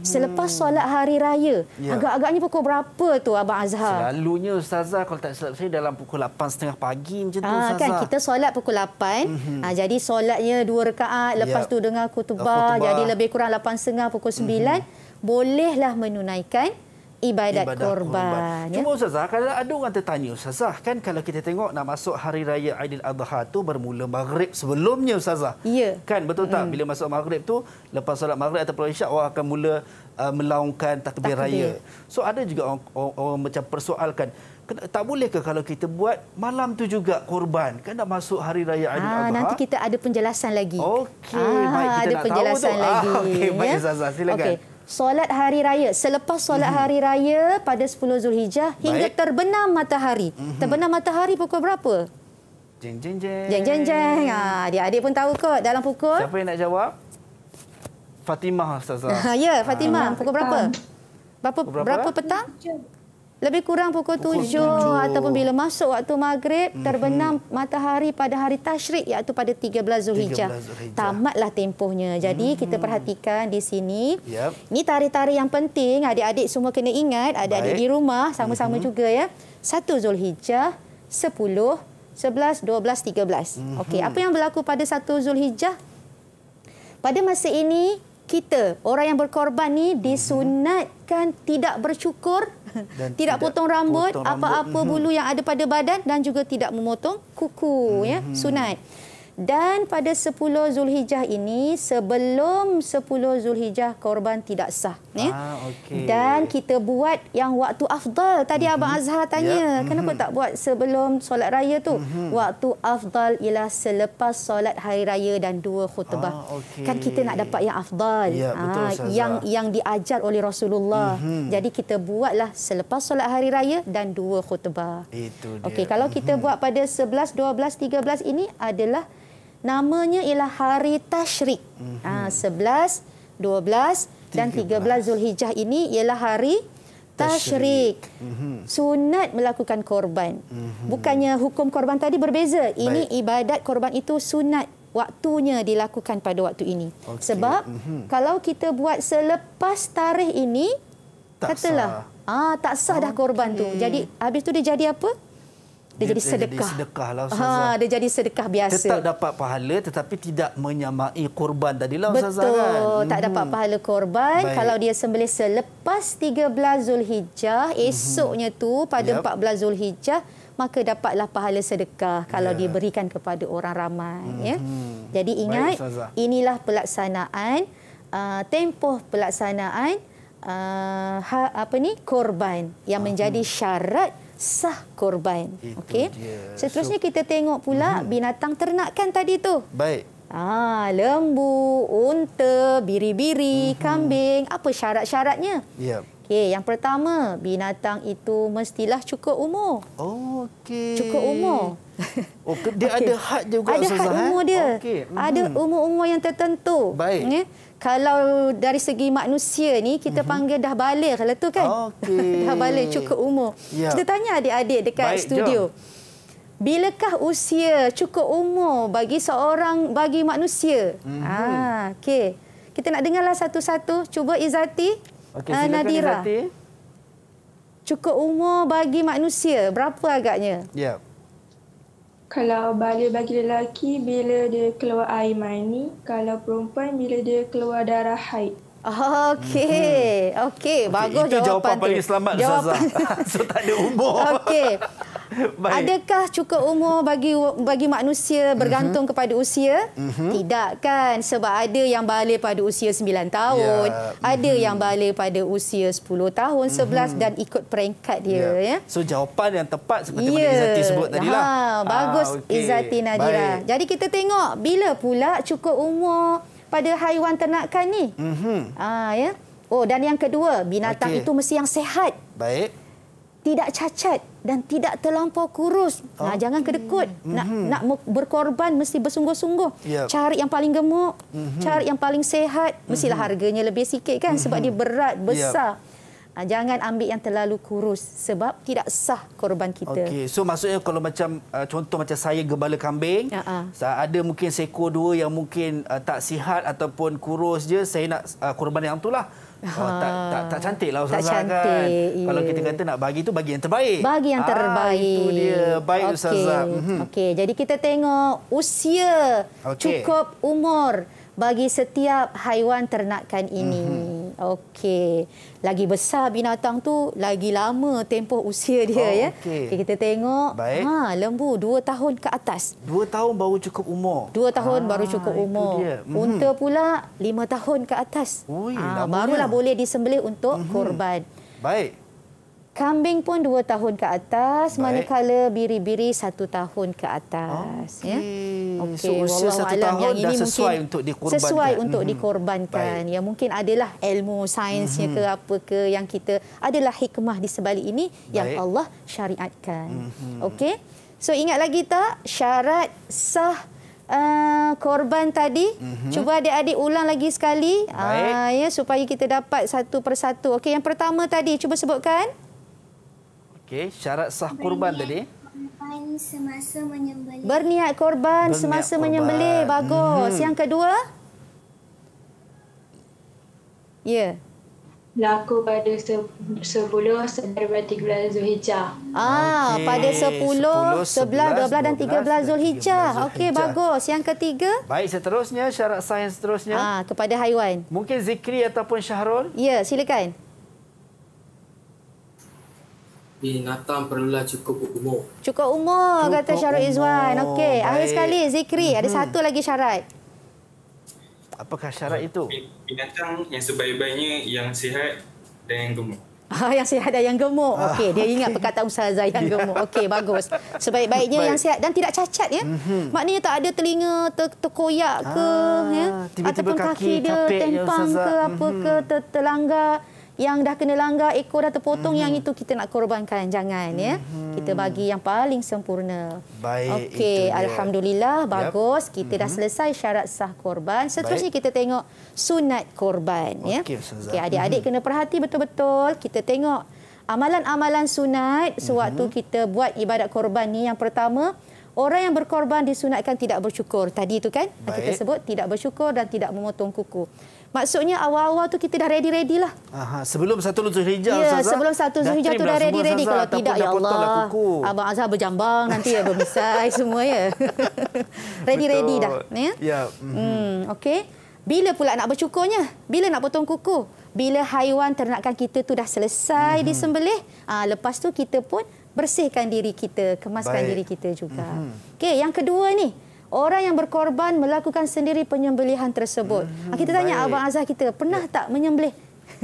Selepas solat hari raya. Ya. Agak-agaknya pukul berapa tu Abang Azhar? Selalunya Ustazah kalau tak silap saya dalam pukul 8.30 pagi macam Aa, tu ah, kan, Ustazah. Kan, kita solat pukul 8. Mm-hmm. Ha, ah, jadi solatnya dua rekaat. Ya. Lepas ya. tu dengar kutubah. Oh, jadi lebih kurang 8.30 pukul 9. Mm-hmm. Bolehlah menunaikan ibadat, ibadat korban. korban. Ya. Cuma Ustazah, kalau ada orang tertanya Ustazah, kan kalau kita tengok nak masuk Hari Raya Aidil Adha tu bermula maghrib sebelumnya Ustazah. Ya. Kan betul tak? Mm. Bila masuk maghrib tu, lepas solat maghrib atau isyak, orang akan mula uh, melaungkan takbir, takbir raya. So ada juga orang, orang, orang macam persoalkan, tak boleh ke kalau kita buat malam tu juga korban kan nak masuk hari raya Aidil ah, Adha nanti kita ada penjelasan lagi okey ah, baik kita ada nak penjelasan tahu tu. Ah, lagi okey baik ya? Zaza silakan okay solat hari raya selepas solat mhm. hari raya pada 10 Zulhijjah hingga terbenam matahari. Mhm. Terbenam matahari pukul berapa? Jeng jeng jeng. Jeng jeng jeng. Ha, dia adik pun tahu kot dalam pukul. Siapa yang nak jawab? Fatimah Ustazah. ya, Fatimah. Ah, pukul berapa? Berapa, pukul berapa? berapa petang? lebih kurang pukul, pukul 7, 7 ataupun bila masuk waktu maghrib mm-hmm. terbenam matahari pada hari tashrik iaitu pada 13 Zulhijjah. 13 Zulhijjah. Tamatlah tempohnya. Jadi mm-hmm. kita perhatikan di sini. Yep. Ini tarikh-tarikh yang penting adik-adik semua kena ingat, adik-adik di rumah sama-sama mm-hmm. juga ya. Satu Zulhijjah, sepuluh, sebelas, dua belas, tiga belas. Mhm. Okey, apa yang berlaku pada satu Zulhijjah? Pada masa ini, kita, orang yang berkorban ni disunatkan mm-hmm. tidak bercukur tidak, tidak potong rambut, apa-apa rambut. Mhm. bulu yang ada pada badan dan juga tidak memotong kuku hmm ya, mhm. sunat. Dan pada 10 Zulhijjah ini sebelum 10 Zulhijjah korban tidak sah ya. Ah, okay. Dan kita buat yang waktu afdal. Tadi mm -hmm. Abang Azhar tanya, yeah. mm -hmm. kenapa mhm. tak buat sebelum solat raya tu? Mm -hmm. Waktu afdal ialah selepas solat hari raya dan dua khutbah. Ah, okay. Kan kita nak dapat yang afdal. Yeah, ya, ah, yang yang diajar oleh Rasulullah. Mm -hmm. Jadi kita buatlah selepas solat hari raya dan dua khutbah. Itu dia. Okay, kalau mm -hmm. kita buat pada 11, 12, 13 ini adalah namanya ialah hari tashrik. Mm -hmm. ah, 11, 12, 13. 13. dan 13 Zulhijjah ini ialah hari Tashrik. Mhm. Sunat melakukan korban. Mhm. Bukannya hukum korban tadi berbeza. Ini Baik. ibadat korban itu sunat waktunya dilakukan pada waktu ini. Okay. Sebab mhm. kalau kita buat selepas tarikh ini, tak katalah sah. Ah, tak sah dah korban tu. Jadi habis tu dia jadi apa? dia, dia jadi sedekah. Dia jadi sedekah lah Ustazah. Ha, dia jadi sedekah biasa. Tetap dapat pahala tetapi tidak menyamai korban tadi lah Ustazah. Betul. Kan? Tak hmm. dapat pahala korban. Baik. Kalau dia sembelih selepas 13 Zulhijjah, mhm. esoknya tu pada yep. 14 Zulhijjah, maka dapatlah pahala sedekah kalau yeah. diberikan kepada orang ramai. Hmm. Ya? Jadi ingat, Baik, inilah pelaksanaan, uh, tempoh pelaksanaan uh, ha, apa ni korban yang ah, menjadi hmm. syarat sah korban. Okey. Seterusnya so, kita tengok pula hmm. binatang ternakan tadi tu. Baik. Ah, lembu, unta, biri-biri, hmm. kambing, apa syarat-syaratnya? Ya. Yep. Okey, yang pertama, binatang itu mestilah cukup umur. Oh, okey. Cukup umur. Oh, dia okay. ada had juga Ada had eh? umur dia. Okay. Hmm. Ada umur-umur yang tertentu. Baik. Okay kalau dari segi manusia ni kita mm-hmm. panggil dah baligh lah tu kan. Okay. dah baligh cukup umur. Ya. Kita tanya adik-adik dekat Baik, studio. Jom. Bilakah usia cukup umur bagi seorang bagi manusia? Mm-hmm. Ah, okey. Kita nak dengarlah satu-satu. Cuba Izati. Okey, uh, Nadira. Izati. Cukup umur bagi manusia berapa agaknya? Ya. Yeah kalau bala bagi lelaki bila dia keluar air mani, kalau perempuan bila dia keluar darah haid. Okey. Hmm. Okey, okay. bagus itu jawapan. Itu jawapan paling selamat Ustazah. so tak ada umur. Okey. Baik. Adakah cukup umur bagi bagi manusia bergantung uh-huh. kepada usia? Uh-huh. Tidak kan? Sebab ada yang balik pada usia 9 tahun, yeah. uh-huh. ada mhm. yang balik pada usia 10 tahun, 11 uh-huh. dan ikut peringkat dia yeah. ya. So jawapan yang tepat seperti yeah. mana Izati sebut tadi Ha, bagus ah, okay. Izati Nadira. Baik. Jadi kita tengok bila pula cukup umur pada haiwan ternakan ni? Uh-huh. Ah ya. Oh dan yang kedua, binatang okay. itu mesti yang sehat. Baik. Tidak cacat dan tidak terlampau kurus. Okay. Nah, oh. jangan kedekut. Mm -hmm. Nak nak berkorban mesti bersungguh-sungguh. Yep. Cari yang paling gemuk, mm -hmm. cari yang paling sehat, mestilah mm -hmm. harganya lebih sikit kan mm -hmm. sebab dia mhm. berat, besar. Yep. Ha, jangan ambil yang terlalu kurus sebab tidak sah korban kita. Okey, so maksudnya kalau macam uh, contoh macam saya gembala kambing, uh ya, ah. -huh. ada mungkin seekor dua yang mungkin uh, tak sihat ataupun kurus je, saya nak uh, korban yang itulah. Oh, ha. tak, tak, tak cantik lah Ustazah kan. cantik. Kalau kita kata nak bagi tu bagi yang terbaik. Bagi yang ah, terbaik. Ah, itu dia. Baik okay. Ustazah. Mhm. Okey, jadi kita tengok usia okay. cukup umur bagi setiap haiwan ternakan ini. Mm-hmm. Okey. Lagi besar binatang tu, lagi lama tempoh usia dia oh, ya. Okay. Okay, kita tengok. Baik. Ha, lembu 2 tahun ke atas. 2 tahun baru cukup umur. 2 tahun ah, baru cukup umur. Hmm. Unta pula 5 tahun ke atas. Ui, ha, barulah ya. boleh disembelih untuk hmm. korban. Baik. Kambing pun dua tahun ke atas, Baik. manakala biri-biri satu tahun ke atas. Okay. Ya? Okay. So, usia satu tahun yang ini mungkin sesuai untuk dikorbankan. Sesuai untuk hmm dikorbankan. Baik. Ya, mungkin adalah ilmu sainsnya hmm ke apa ke yang kita, adalah hikmah di sebalik ini Baik. yang Allah syariatkan. Mm-hmm. Okey, so ingat lagi tak syarat sah Uh, korban tadi mm-hmm. cuba adik-adik ulang lagi sekali uh, ya supaya kita dapat satu persatu okey yang pertama tadi cuba sebutkan Okey, syarat sah kurban tadi semasa menyembelih. Berniat korban Berniat semasa menyembelih. Bagus. Hmm. Yang kedua? Ya. Yeah. Laku pada 10 11 13 zulhijjah. Ah, okay. pada 10, 10 dua belas dan tiga belas zulhijjah. Okey, bagus. Yang ketiga? Baik, seterusnya syarat sah yang seterusnya. Ah, kepada haiwan. Mungkin zikri ataupun syahrul? Ya, yeah, silakan binatang perlulah cukup umur. Cukup umur cukup kata syarat Izwan. Okey, akhir sekali Zikri, hmm. ada satu lagi syarat. Apakah syarat itu? Binatang yang sebaik-baiknya yang sihat dan yang gemuk. Ah, yang sihat dan yang gemuk. Ah. Okey, dia okay. ingat perkataan ustazah yang ya. gemuk. Okey, bagus. Sebaik-baiknya Baik. yang sihat dan tidak cacat ya. Mm-hmm. Maknanya tak ada telinga ter- terkoyak ke ah, ya ataupun kaki, kaki dia tempang ke apa ke mm-hmm. terlanggar yang dah kena langgar ekor dah terpotong hmm. yang mhm. itu kita nak korbankan jangan hmm. ya mhm. kita bagi yang paling sempurna baik okey alhamdulillah dia. bagus yep. kita hmm. dah mhm. selesai syarat sah korban seterusnya baik. kita tengok sunat korban okay, ya okey adik-adik hmm. kena perhati betul-betul kita tengok amalan-amalan sunat sewaktu hmm. kita buat ibadat korban ni yang pertama Orang yang berkorban disunatkan tidak bersyukur. Tadi itu kan Baik. kita sebut tidak bersyukur dan tidak memotong kuku. Maksudnya awal-awal tu kita dah ready-ready lah. Aha, sebelum satu lucu hijau, ya, sebelum satu lucu hijau tu dah ready-ready. Kalau tidak, ya Allah. Lah Abang Azhar berjambang nanti ya, berbisai semua ya. Ready-ready dah. Ya. ya. Hmm, mhm. okay. Bila pula nak bercukurnya? Bila nak potong kuku? Bila haiwan ternakan kita tu dah selesai hmm. disembelih, ah, lepas tu kita pun bersihkan diri kita, kemaskan Baik. diri kita juga. Hmm. Okey, yang kedua ni, orang yang berkorban melakukan sendiri penyembelihan tersebut. Hmm, ah, kita tanya baik. Abang Azhar kita, pernah ya. tak menyembelih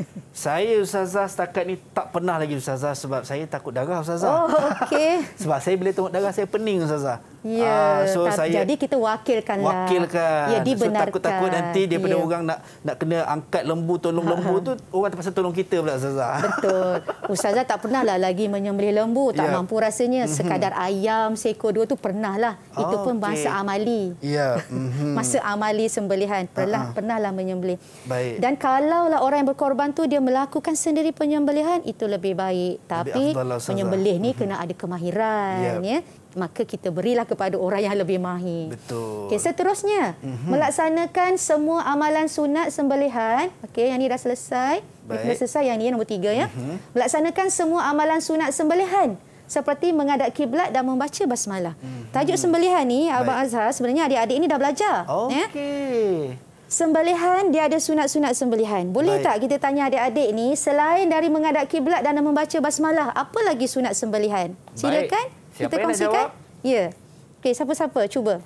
saya ustazah setakat ni tak pernah lagi ustazah sebab saya takut darah ustazah. Oh, okey. sebab saya bila tengok darah saya pening ustazah. Ya. uh, so tak, saya jadi kita wakilkanlah. Wakilkan. Ya, dibenarkan. So, takut-takut nanti daripada yeah. orang nak nak kena angkat lembu tolong lembu tu orang terpaksa tolong kita pula ustazah. Betul. Ustazah tak pernah lah lagi menyembelih lembu, tak yeah. mampu rasanya mhm. sekadar ayam seekor dua tu pernahlah. Oh, Itu pun okay. masa amali. Ya. Mm-hmm. masa amali sembelihan pernah uh-huh. pernahlah menyembelih. Baik. Dan kalaulah orang yang berkorban hewan tu dia melakukan sendiri penyembelihan itu lebih baik tapi lebih penyembelih ni mhm. kena ada kemahiran yep. ya maka kita berilah kepada orang yang lebih mahir betul okey seterusnya mm-hmm. melaksanakan semua amalan sunat sembelihan okey yang ni dah selesai baik. Dah selesai yang ni nombor tiga. ya mm-hmm. melaksanakan semua amalan sunat sembelihan seperti menghadap kiblat dan membaca basmalah. Mhm. Tajuk sembelihan ni Abang Azhar sebenarnya adik-adik ini dah belajar. Ya. Okey. Ya? Sembelihan, dia ada sunat-sunat sembelihan. Boleh Baik. tak kita tanya adik-adik ni selain dari mengadap kiblat dan membaca basmalah, apa lagi sunat sembelihan? Silakan Baik. kita kongsikan. Ya. Okey, siapa-siapa cuba.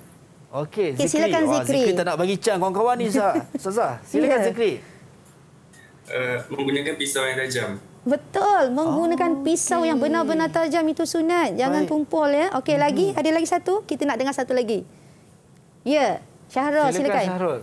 Okey, okay, Silakan Zikri. Wah, Zikri tak nak bagi can kawan-kawan ni, Ustaz. Ustaz, ya. silakan yeah. Zikri. Uh, menggunakan pisau yang tajam. Betul, menggunakan oh, okay. pisau yang benar-benar tajam itu sunat. Jangan Baik. tumpul ya. Okey, hmm. lagi ada lagi satu? Kita nak dengar satu lagi. Ya, Syahrul silakan. Silakan Syahrul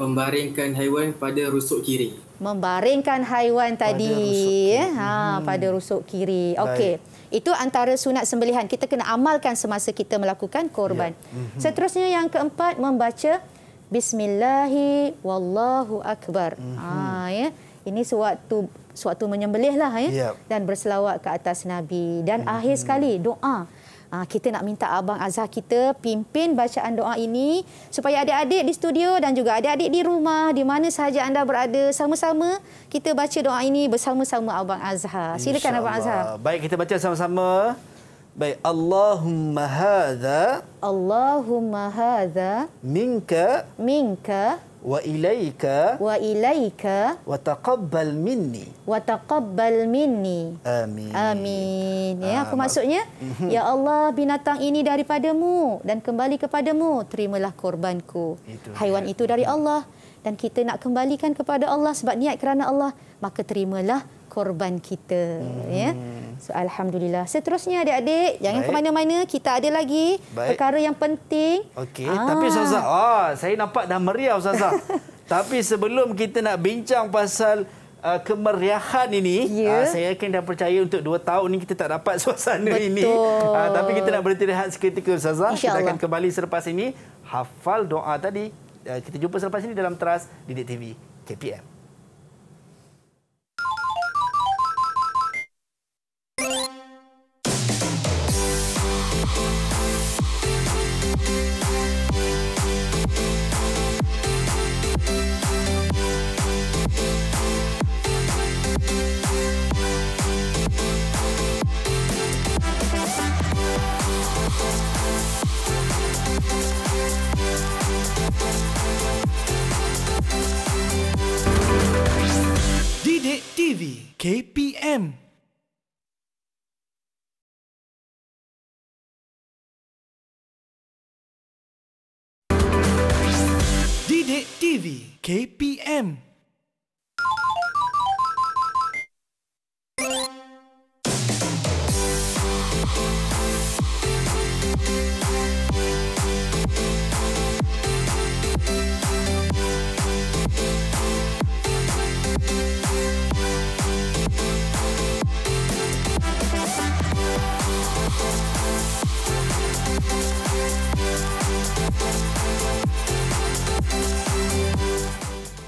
membaringkan haiwan pada rusuk kiri. Membaringkan haiwan tadi pada rusuk kiri. Ya, ha, hmm. pada rusuk kiri. Okey. Itu antara sunat sembelihan. Kita kena amalkan semasa kita melakukan korban. Ya. Hmm. Seterusnya yang keempat membaca bismillahi wallahu akbar. Hmm. Ha ya. Ini sewaktu sewaktu menyembelihlah ya. ya dan berselawat ke atas nabi dan ya. akhir sekali doa. Ah, kita nak minta Abang Azhar kita pimpin bacaan doa ini supaya adik-adik di studio dan juga adik-adik di rumah, di mana sahaja anda berada, sama-sama kita baca doa ini bersama-sama Abang Azhar. Silakan Abang Azhar. Baik, kita baca sama-sama. Baik, Allahumma hadha. Allahumma hadha. Minka. Minka wa ilaika wa ilaika wa taqabbal minni wa taqabbal minni amin amin ya apa maksudnya mhm. ya Allah binatang ini daripadamu dan kembali kepadamu terimalah korbanku itu, haiwan ya. itu dari mhm. Allah dan kita nak kembalikan kepada Allah sebab niat kerana Allah maka terimalah korban kita hmm. ya. So alhamdulillah. Seterusnya adik-adik, jangan ke mana-mana, kita ada lagi Baik. perkara yang penting. Okey, ah. tapi Ustazah, oh, saya nampak dah meriah Ustazah. tapi sebelum kita nak bincang pasal Uh, kemeriahan ini yeah. Ya. uh, saya yakin dan percaya untuk 2 tahun ini kita tak dapat suasana Betul. ini uh, ah, tapi kita nak berhenti rehat seketika Ustazah kita akan kembali selepas ini hafal doa tadi uh, kita jumpa selepas ini dalam teras Didik TV KPM TV KPM Didik TV KPM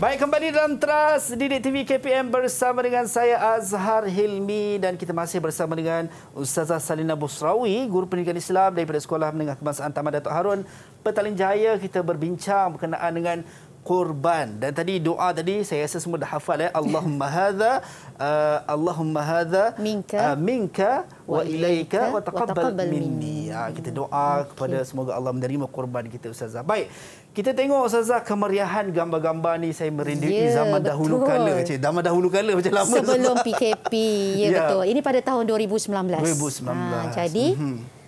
Baik, kembali dalam Trust Didik TV KPM bersama dengan saya Azhar Hilmi dan kita masih bersama dengan Ustazah Salina Busrawi, Guru Pendidikan Islam daripada Sekolah Menengah Kebangsaan Taman Dato' Harun. Petaling Jaya kita berbincang berkenaan dengan kurban dan tadi doa tadi saya rasa semua dah hafal ya Allahumma hadza uh, Allahumma hadza minka, uh, minka wa ilaika wa taqabbal minni ya kita doa okay. kepada semoga Allah menerima kurban kita ustazah baik kita tengok ustazah kemeriahan gambar-gambar ni saya merindui yeah, zaman betul. dahulu kala cik zaman dahulu kala macam lama sebelum PKP ya yeah, betul ini pada tahun 2019 2019 ha, jadi mm-hmm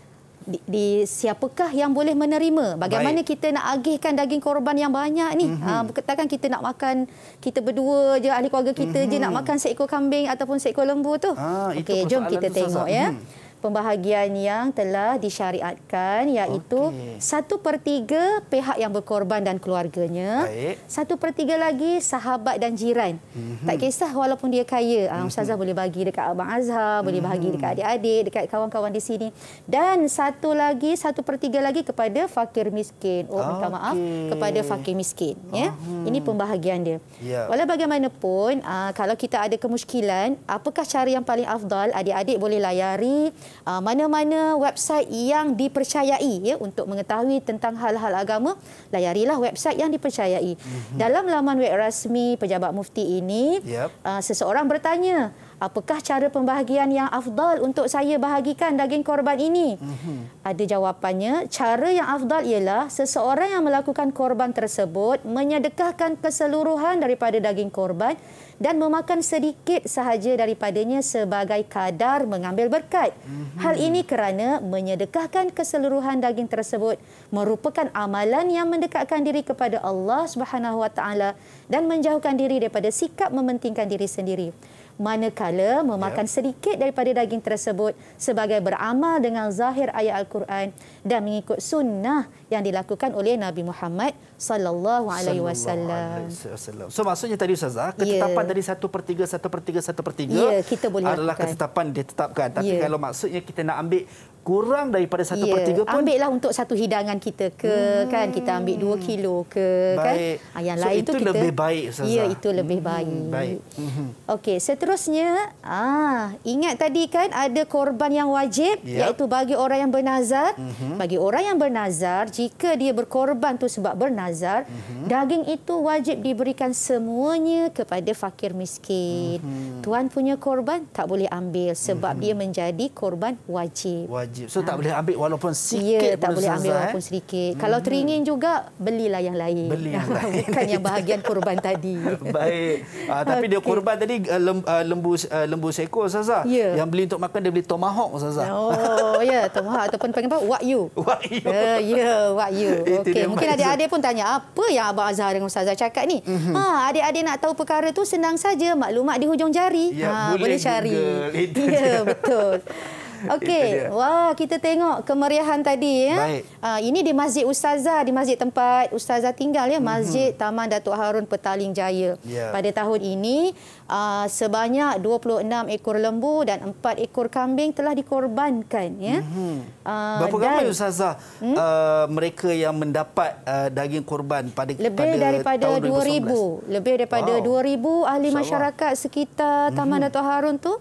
di, di siapakah yang boleh menerima bagaimana Baik. kita nak agihkan daging korban yang banyak ni mm-hmm. uh, ah, takkan kita nak makan kita berdua je ahli keluarga kita mm-hmm. je nak mhm. makan seekor kambing ataupun seekor lembu tu ah, okey jom kita tengok sahaja. ya hmm pembahagian yang telah disyariatkan iaitu okay. satu per tiga pihak yang berkorban dan keluarganya, Baik. satu per tiga lagi sahabat dan jiran. Mm -hmm. Tak kisah walaupun dia kaya, mm -hmm. Ustazah boleh bagi dekat Abang Azhar, mm -hmm. boleh mhm. bagi dekat adik-adik, dekat kawan-kawan di sini. Dan satu lagi, satu per tiga lagi kepada fakir miskin. Oh, minta okay. maaf, kepada fakir miskin. Ya? Mm -hmm. Ini pembahagian dia. Yeah. Walau bagaimanapun, ah, kalau kita ada kemuskilan, apakah cara yang paling afdal, adik-adik boleh layari Ah, mana-mana website yang dipercayai ya untuk mengetahui tentang hal-hal agama layarilah website yang dipercayai mm-hmm. dalam laman web rasmi pejabat mufti ini yep. Ah, seseorang bertanya apakah cara pembahagian yang afdal untuk saya bahagikan daging korban ini? Uh-huh. Ada jawapannya, cara yang afdal ialah seseorang yang melakukan korban tersebut menyedekahkan keseluruhan daripada daging korban dan memakan sedikit sahaja daripadanya sebagai kadar mengambil berkat. Uh-huh. Hal ini kerana menyedekahkan keseluruhan daging tersebut merupakan amalan yang mendekatkan diri kepada Allah Subhanahu Wa Taala dan menjauhkan diri daripada sikap mementingkan diri sendiri manakala memakan ya. sedikit daripada daging tersebut sebagai beramal dengan zahir ayat al-Quran dan mengikut sunnah yang dilakukan oleh Nabi Muhammad sallallahu alaihi wasallam. So maksudnya tadi ustazah ya. ketetapan yeah. dari 1/3 1/3 1/3 yeah, adalah lakukan. ketetapan ditetapkan tapi yeah. kalau maksudnya kita nak ambil kurang daripada satu yeah. per ya, tiga pun. Ambil lah untuk satu hidangan kita ke, hmm. kan? Kita ambil dua kilo ke, kan? baik. kan? Yang so lain itu kita, lebih baik, Ustazah. Ya, itu lebih hmm, baik. baik. Hmm. Okey, seterusnya, ah ingat tadi kan ada korban yang wajib, yep. iaitu bagi orang yang bernazar. Mm -hmm. Bagi orang yang bernazar, jika dia berkorban tu sebab bernazar, mm -hmm. daging itu wajib diberikan semuanya kepada fakir miskin. Mm -hmm. Tuan punya korban tak boleh ambil sebab mm -hmm. dia menjadi korban wajib. wajib wajib. So ha. tak ah. boleh ambil walaupun ya, sikit ya, pun tak boleh ambil eh. walaupun sedikit. Hmm. Kalau teringin juga belilah yang lain. Beli yang lain. Bukan yang bahagian kurban tadi. Baik. Uh, tapi okay. dia kurban tadi uh, lembu uh, lembu seekor Ustazah. Ya. Yang beli untuk makan dia beli tomahawk Ustazah. Oh ya, tomahawk ataupun panggil apa? What you? What you? Uh, ya, yeah, what you. Okey, mungkin ada ada pun tanya apa yang abang Azhar dengan Ustazah cakap ni? Mm-hmm. Ha, adik-adik nak tahu perkara tu senang saja, maklumat di hujung jari. Ya, ha, boleh, boleh cari. Ya, yeah, betul. Okey, wah kita tengok kemeriahan tadi ya. Baik. Ah, ini di Masjid Ustazah, di masjid tempat Ustazah tinggal ya, mhm. Masjid mm-hmm. Taman Datuk Harun Petaling Jaya. Yeah. Pada tahun ini ah, sebanyak 26 ekor lembu dan 4 ekor kambing telah dikorbankan ya. Mm-hmm. Berapa dan, ramai Ustazah hmm? mereka yang mendapat daging korban pada lebih pada daripada tahun 2000, 2019. lebih daripada wow. 2000 ahli Insya masyarakat Allah. sekitar Taman mm-hmm. Datuk Harun tu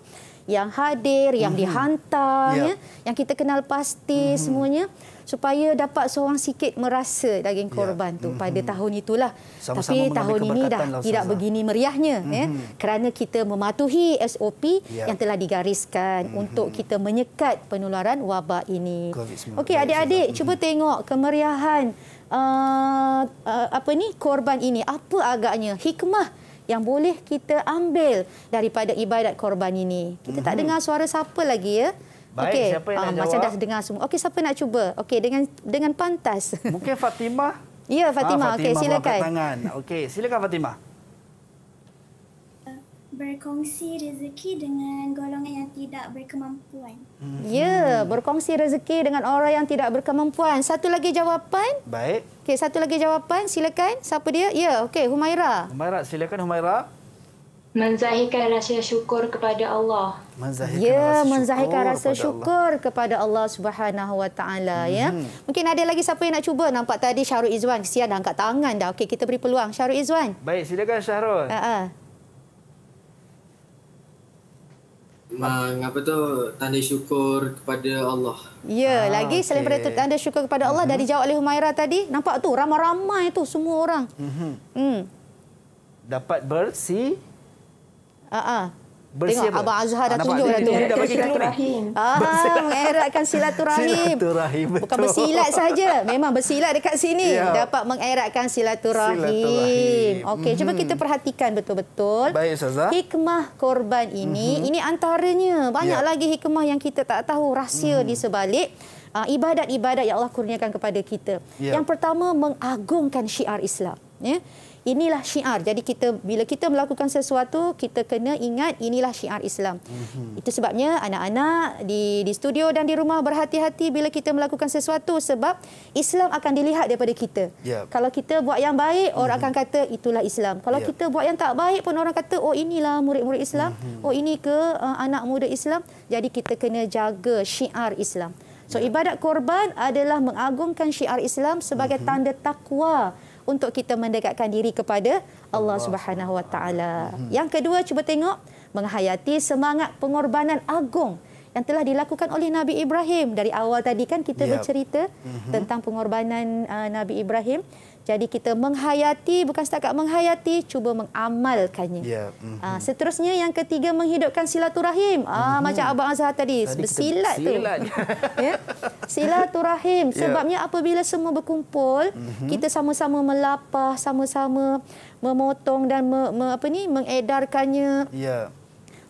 yang hadir, yang mm-hmm. dihantar, yeah. ya, yang kita kenal pasti mm-hmm. semuanya supaya dapat seorang sikit merasa daging ya. korban ya. tu pada mm-hmm. tahun itulah Sama-sama tapi tahun ini dah lah, tidak begini meriahnya mm-hmm. ya mhm. kerana kita mematuhi SOP ya. yang telah digariskan mm-hmm. untuk kita menyekat penularan wabak ini okey adik-adik COVID-19. cuba mhm. tengok kemeriahan uh, uh, apa ni korban ini apa agaknya hikmah yang boleh kita ambil daripada ibadat korban ini. Kita tak mhm. dengar suara siapa lagi ya. Baik, okay. siapa yang ah, nak macam dah dengar semua. Okey, siapa nak cuba? Okey, dengan dengan pantas. Mungkin Fatimah? Ya, Fatimah. Ah, Fatimah Okey, silakan. Fatimah, tangan. Okey, silakan Fatimah berkongsi rezeki dengan golongan yang tidak berkemampuan. Hmm. Ya, berkongsi rezeki dengan orang yang tidak berkemampuan. Satu lagi jawapan. Baik. Okey, satu lagi jawapan. Silakan. Siapa dia? Ya, okey. Humaira. Humaira, silakan Humaira. Menzahirkan rasa syukur kepada Allah. Menzahirkan ya, rasa menzahirkan syukur rasa kepada syukur Allah. kepada Allah Subhanahu Wa Taala ya. hmm. ya. Mungkin ada lagi siapa yang nak cuba? Nampak tadi Syahrul Izzuan. kesian dah angkat tangan dah. Okey, kita beri peluang Syahrul Izzuan. Baik, silakan Syahrul. Ha uh mengapa tu tanda syukur kepada Allah. Ya, ah, lagi okay. selain daripada tanda syukur kepada Allah uh-huh. dari jawab oleh Humaira tadi, nampak tu ramai-ramai tu semua orang. Uh-huh. Hmm. Dapat bersih. Ah uh-huh. Bersih Tengok, apa? Abang Azhar dah ah, tunjuk dah tu. Dia dah bagi clue ni. Ah, mengeratkan silaturahim. silaturahim betul. Bukan bersilat saja. Memang bersilat dekat sini. Ya. Dapat mengeratkan silaturahim. silaturahim. Okey, cuba mhm. kita perhatikan betul-betul. Baik, Ustazah. Hikmah korban ini, mm -hmm. ini antaranya. Banyak ya. lagi hikmah yang kita tak tahu. Rahsia mm. di sebalik. Ah, ibadat-ibadat yang Allah kurniakan kepada kita. Ya. Yang pertama, mengagungkan syiar Islam. Ya. Inilah syiar. Jadi kita bila kita melakukan sesuatu, kita kena ingat inilah syiar Islam. Mm-hmm. Itu sebabnya anak-anak di di studio dan di rumah berhati-hati bila kita melakukan sesuatu sebab Islam akan dilihat daripada kita. Yeah. Kalau kita buat yang baik, mm-hmm. orang mhm. akan kata itulah Islam. Kalau yeah. kita buat yang tak baik pun orang kata oh inilah murid-murid Islam. Mm-hmm. Oh ini ke uh, anak muda Islam. Jadi kita kena jaga syiar Islam. So yeah. ibadat korban adalah mengagungkan syiar Islam sebagai mm-hmm. tanda takwa untuk kita mendekatkan diri kepada Allah Subhanahu Wa Taala. Hmm. Yang kedua cuba tengok menghayati semangat pengorbanan agung yang telah dilakukan oleh Nabi Ibrahim dari awal tadi kan kita yep. bercerita mm-hmm. tentang pengorbanan uh, Nabi Ibrahim jadi kita menghayati, bukan setakat menghayati, cuba mengamalkannya. Yeah. Ya, mhm. Mm-hmm. Aa, seterusnya yang ketiga menghidupkan silaturahim. Ah mm-hmm. macam Abang Azhar tadi, tadi bersilat tu. yeah? Silaturahim. Ya. Sebabnya apabila semua berkumpul, mm-hmm. kita sama-sama melapah, sama-sama memotong dan me- me- apa ni mengedarkannya. Yeah.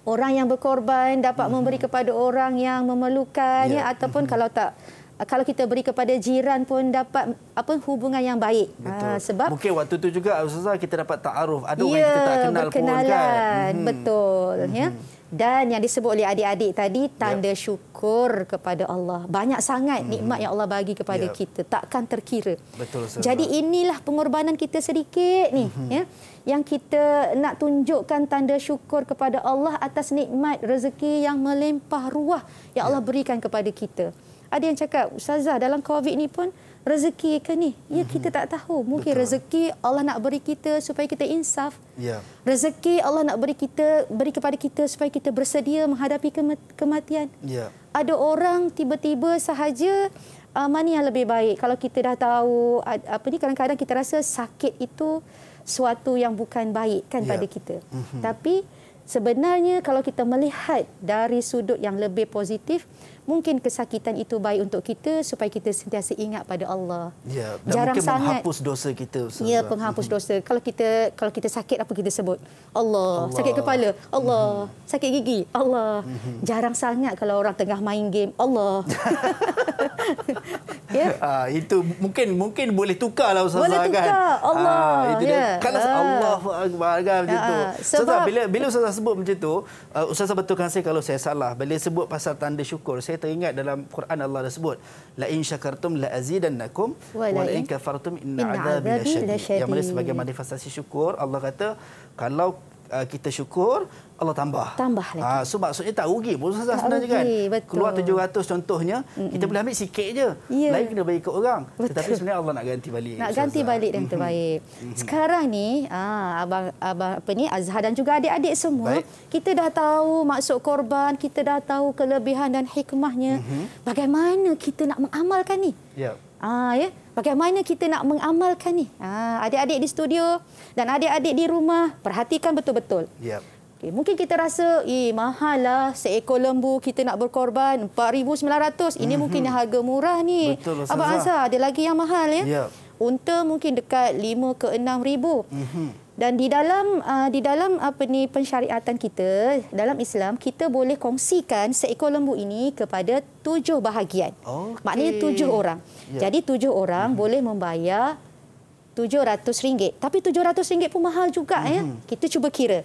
Orang yang berkorban dapat mm-hmm. memberi kepada orang yang memerlukan yeah. ataupun mm-hmm. kalau tak Ah, kalau kita beri kepada jiran pun dapat apa hubungan yang baik. Ah, Betul. sebab mungkin waktu tu juga Ustazah kita dapat taaruf. Ada ya, orang yang kita tak ya, kenal pun kan. Hmm. Betul mm-hmm. ya. Hmm. Dan yang disebut oleh adik-adik tadi ya. tanda yep. syukur kepada Allah. Banyak sangat mm-hmm. nikmat yang Allah bagi kepada yep. Ya. kita takkan terkira. Betul Jadi inilah pengorbanan kita sedikit ni mm-hmm. ya yang kita nak tunjukkan tanda syukur kepada Allah atas nikmat rezeki yang melimpah ruah yang Allah berikan kepada kita ada yang cakap ustazah dalam covid ni pun rezeki ke ni ya mhm. kita tak tahu mungkin Betul. rezeki Allah nak beri kita supaya kita insaf ya rezeki Allah nak beri kita beri kepada kita supaya kita bersedia menghadapi kematian ya ada orang tiba-tiba sahaja uh, mana yang lebih baik kalau kita dah tahu apa ni kadang-kadang kita rasa sakit itu suatu yang bukan baik kan ya. pada kita mhm. tapi sebenarnya kalau kita melihat dari sudut yang lebih positif mungkin kesakitan itu baik untuk kita supaya kita sentiasa ingat pada Allah. Ya, dan Jarang mungkin sangat. menghapus dosa kita. Ustaz. Ya, penghapus mhm. dosa. kalau kita kalau kita sakit apa kita sebut? Allah. Allah. Sakit kepala? Allah. Mm-hmm. Sakit gigi? Allah. Mm-hmm. Jarang sangat kalau orang tengah main game. Allah. ya. Ah, itu mungkin mungkin boleh tukarlah Ustaz. Boleh kan? tukar. Kan? Allah. Ah, itu ya. Kalau ah. Allah Akbar kan macam ah. ah. tu. Sebab, Ustaz, bila, bila Ustaz sebut macam tu, uh, Ustaz betulkan saya kalau saya salah. Bila sebut pasal tanda syukur, saya saya teringat dalam Quran Allah dah sebut la in syakartum la azidannakum wa la in kafartum inna adzabi lasyadid yang mana sebagai manifestasi syukur Allah kata kalau uh, kita syukur Allah tambah. Tambah lagi. Ha, so maksudnya tak rugi pun tak sebenarnya kan? rugi, kan. Betul. Keluar 700 contohnya, Mm-mm. kita boleh ambil sikit je. Yeah. Lain kena bagi ke orang. Betul. Tetapi sebenarnya Allah nak ganti balik. Nak ganti Azhar. balik yang mm-hmm. terbaik. Mm-hmm. Sekarang ni, ah, abang abang apa ni Azhar dan juga adik-adik semua, Baik. kita dah tahu maksud korban, kita dah tahu kelebihan dan hikmahnya. Mm-hmm. Bagaimana kita nak mengamalkan ni? Ya. Ah ya. Bagaimana kita nak mengamalkan ni? Ah, adik-adik di studio dan adik-adik di rumah, perhatikan betul-betul. Ya. Yep. Okay, mungkin kita rasa, eh mahal lah seekor lembu kita nak berkorban. RM4,900. Ini mm -hmm. mungkin mhm. harga murah ni. Betul, Ustazah. Abang Azhar, ada lagi yang mahal ya? Ya. Unta mungkin dekat RM5,000 ke RM6,000. Mm -hmm. Dan di dalam uh, di dalam apa ni pensyariatan kita, dalam Islam, kita boleh kongsikan seekor lembu ini kepada tujuh bahagian. Okay. Maknanya tujuh orang. Yeah. Jadi tujuh orang mm -hmm. boleh membayar RM700. Tapi RM700 pun mahal juga. Mm -hmm. ya. Mhm. Kita cuba kira.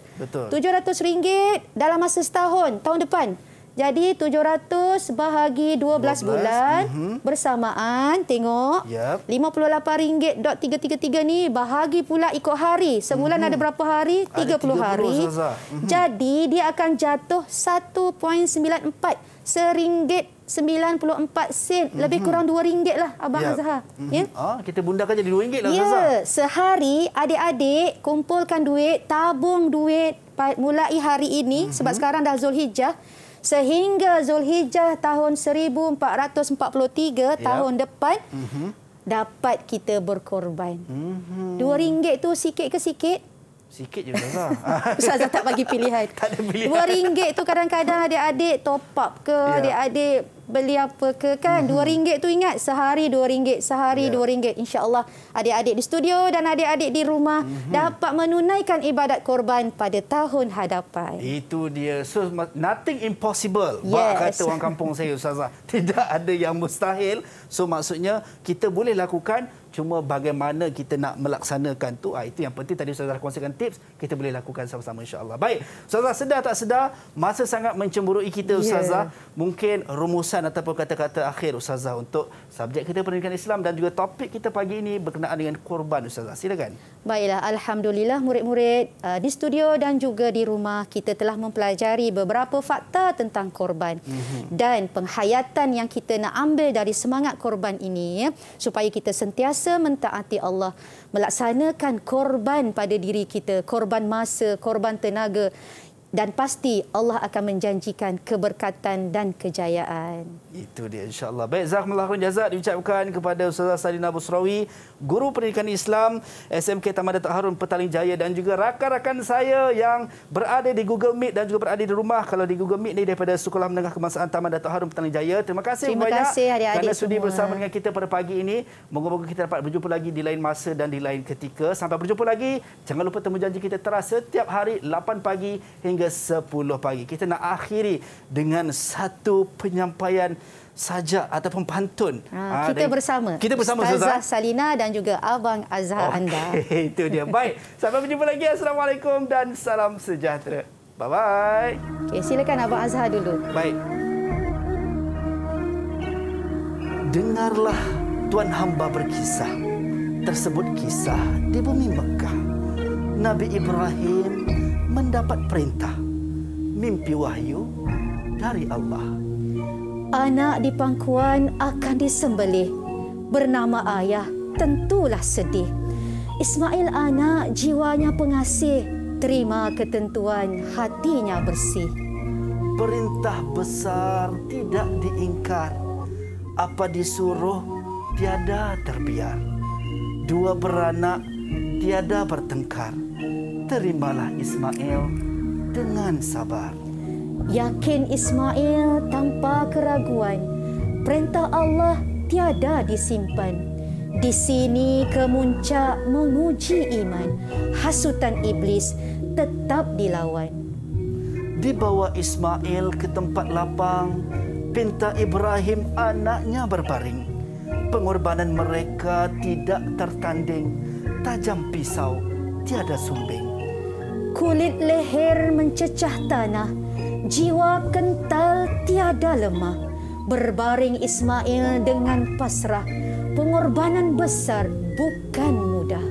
RM700 dalam masa setahun, tahun depan. Jadi RM700 bahagi 12, 12. bulan mm -hmm. bersamaan. Tengok. RM58.333 yep. ni bahagi pula ikut hari. Semula mm -hmm. ada berapa hari? 30, ada 30 hari. Mm -hmm. Jadi dia akan jatuh RM1.94 seringgit 94 sen mm -hmm. lebih kurang rm ringgit lah abang yep. Azhar. Mm -hmm. Ya. Yeah? Ah, kita bundarkan jadi rm ringgit lah yeah. Azhar. Sehari adik-adik kumpulkan duit, tabung duit mulai hari ini mm -hmm. sebab sekarang dah Zulhijjah sehingga Zulhijjah tahun 1443 yep. tahun depan mm -hmm. dapat kita berkorban. RM2 mm -hmm. tu sikit ke sikit Sikit je Ustazah. Ah. Ustazah tak bagi pilihan. Tak ada pilihan. RM2 tu kadang-kadang adik-adik top up ke, ya. adik-adik beli apa ke kan. Mhm. RM2 tu ingat sehari RM2, sehari ya. RM2. Insya Allah adik-adik di studio dan adik-adik di rumah mm-hmm. dapat menunaikan ibadat korban pada tahun hadapan. Itu dia. So, nothing impossible. Yes. Bak kata orang kampung saya Ustazah. Tidak ada yang mustahil. So maksudnya kita boleh lakukan cuma bagaimana kita nak melaksanakan tu ah itu yang penting tadi saudara kongsikan tips kita boleh lakukan sama-sama insyaallah baik saudara sedar tak sedar masa sangat mencemburui kita yeah. ustazah mungkin rumusan ataupun kata-kata akhir ustazah untuk subjek kita pendidikan Islam dan juga topik kita pagi ini berkenaan dengan korban ustazah silakan Baiklah, Alhamdulillah murid-murid uh, di studio dan juga di rumah kita telah mempelajari beberapa fakta tentang korban mm -hmm. dan penghayatan yang kita nak ambil dari semangat korban ini ya, supaya kita sentiasa mentaati Allah melaksanakan korban pada diri kita, korban masa, korban tenaga dan pasti Allah akan menjanjikan keberkatan dan kejayaan. Itu dia insyaAllah. Baik, Zahmullah Khun Jazad diucapkan kepada Ustazah Salina Busrawi, Guru Pendidikan Islam SMK Taman Datuk Harun Petaling Jaya dan juga rakan-rakan saya yang berada di Google Meet dan juga berada di rumah kalau di Google Meet ni daripada Sekolah Menengah Kebangsaan Taman Datuk Harun Petaling Jaya. Terima kasih Terima banyak kasih, adik -adik kerana sudi semua. bersama dengan kita pada pagi ini. Moga-moga kita dapat berjumpa lagi di lain masa dan di lain ketika. Sampai berjumpa lagi. Jangan lupa temu janji kita terasa setiap hari 8 pagi hingga hingga 10 pagi. Kita nak akhiri dengan satu penyampaian sajak ataupun pantun. Ha, ha kita ha, bersama. Kita bersama Ustazah, Ustazah Salina dan juga Abang Azhar okay, anda. itu dia. Baik, sampai berjumpa lagi. Assalamualaikum dan salam sejahtera. Bye-bye. Okay, silakan Abang Azhar dulu. Baik. Dengarlah Tuan Hamba berkisah. Tersebut kisah di bumi Mekah. Nabi Ibrahim mendapat perintah mimpi wahyu dari Allah. Anak di pangkuan akan disembelih. Bernama ayah tentulah sedih. Ismail anak jiwanya pengasih. Terima ketentuan hatinya bersih. Perintah besar tidak diingkar. Apa disuruh tiada terbiar. Dua beranak tiada bertengkar. Terimalah Ismail dengan sabar. Yakin Ismail tanpa keraguan, perintah Allah tiada disimpan. Di sini kemuncak menguji iman, hasutan iblis tetap dilawan. Dibawa Ismail ke tempat lapang, pinta Ibrahim anaknya berbaring. Pengorbanan mereka tidak tertanding, tajam pisau tiada sumbing kulit leher mencecah tanah, jiwa kental tiada lemah. Berbaring Ismail dengan pasrah, pengorbanan besar bukan mudah.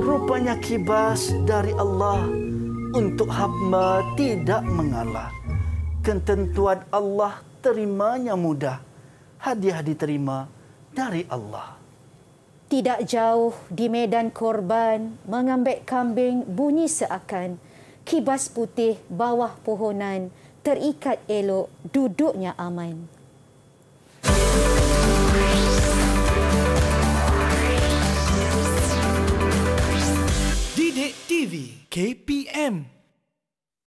Rupanya kibas dari Allah untuk hamba tidak mengalah. Ketentuan Allah terimanya mudah, hadiah diterima dari Allah. Tidak jauh di medan korban, mengambil kambing bunyi seakan. Kibas putih bawah pohonan, terikat elok, duduknya aman. Didik TV KPM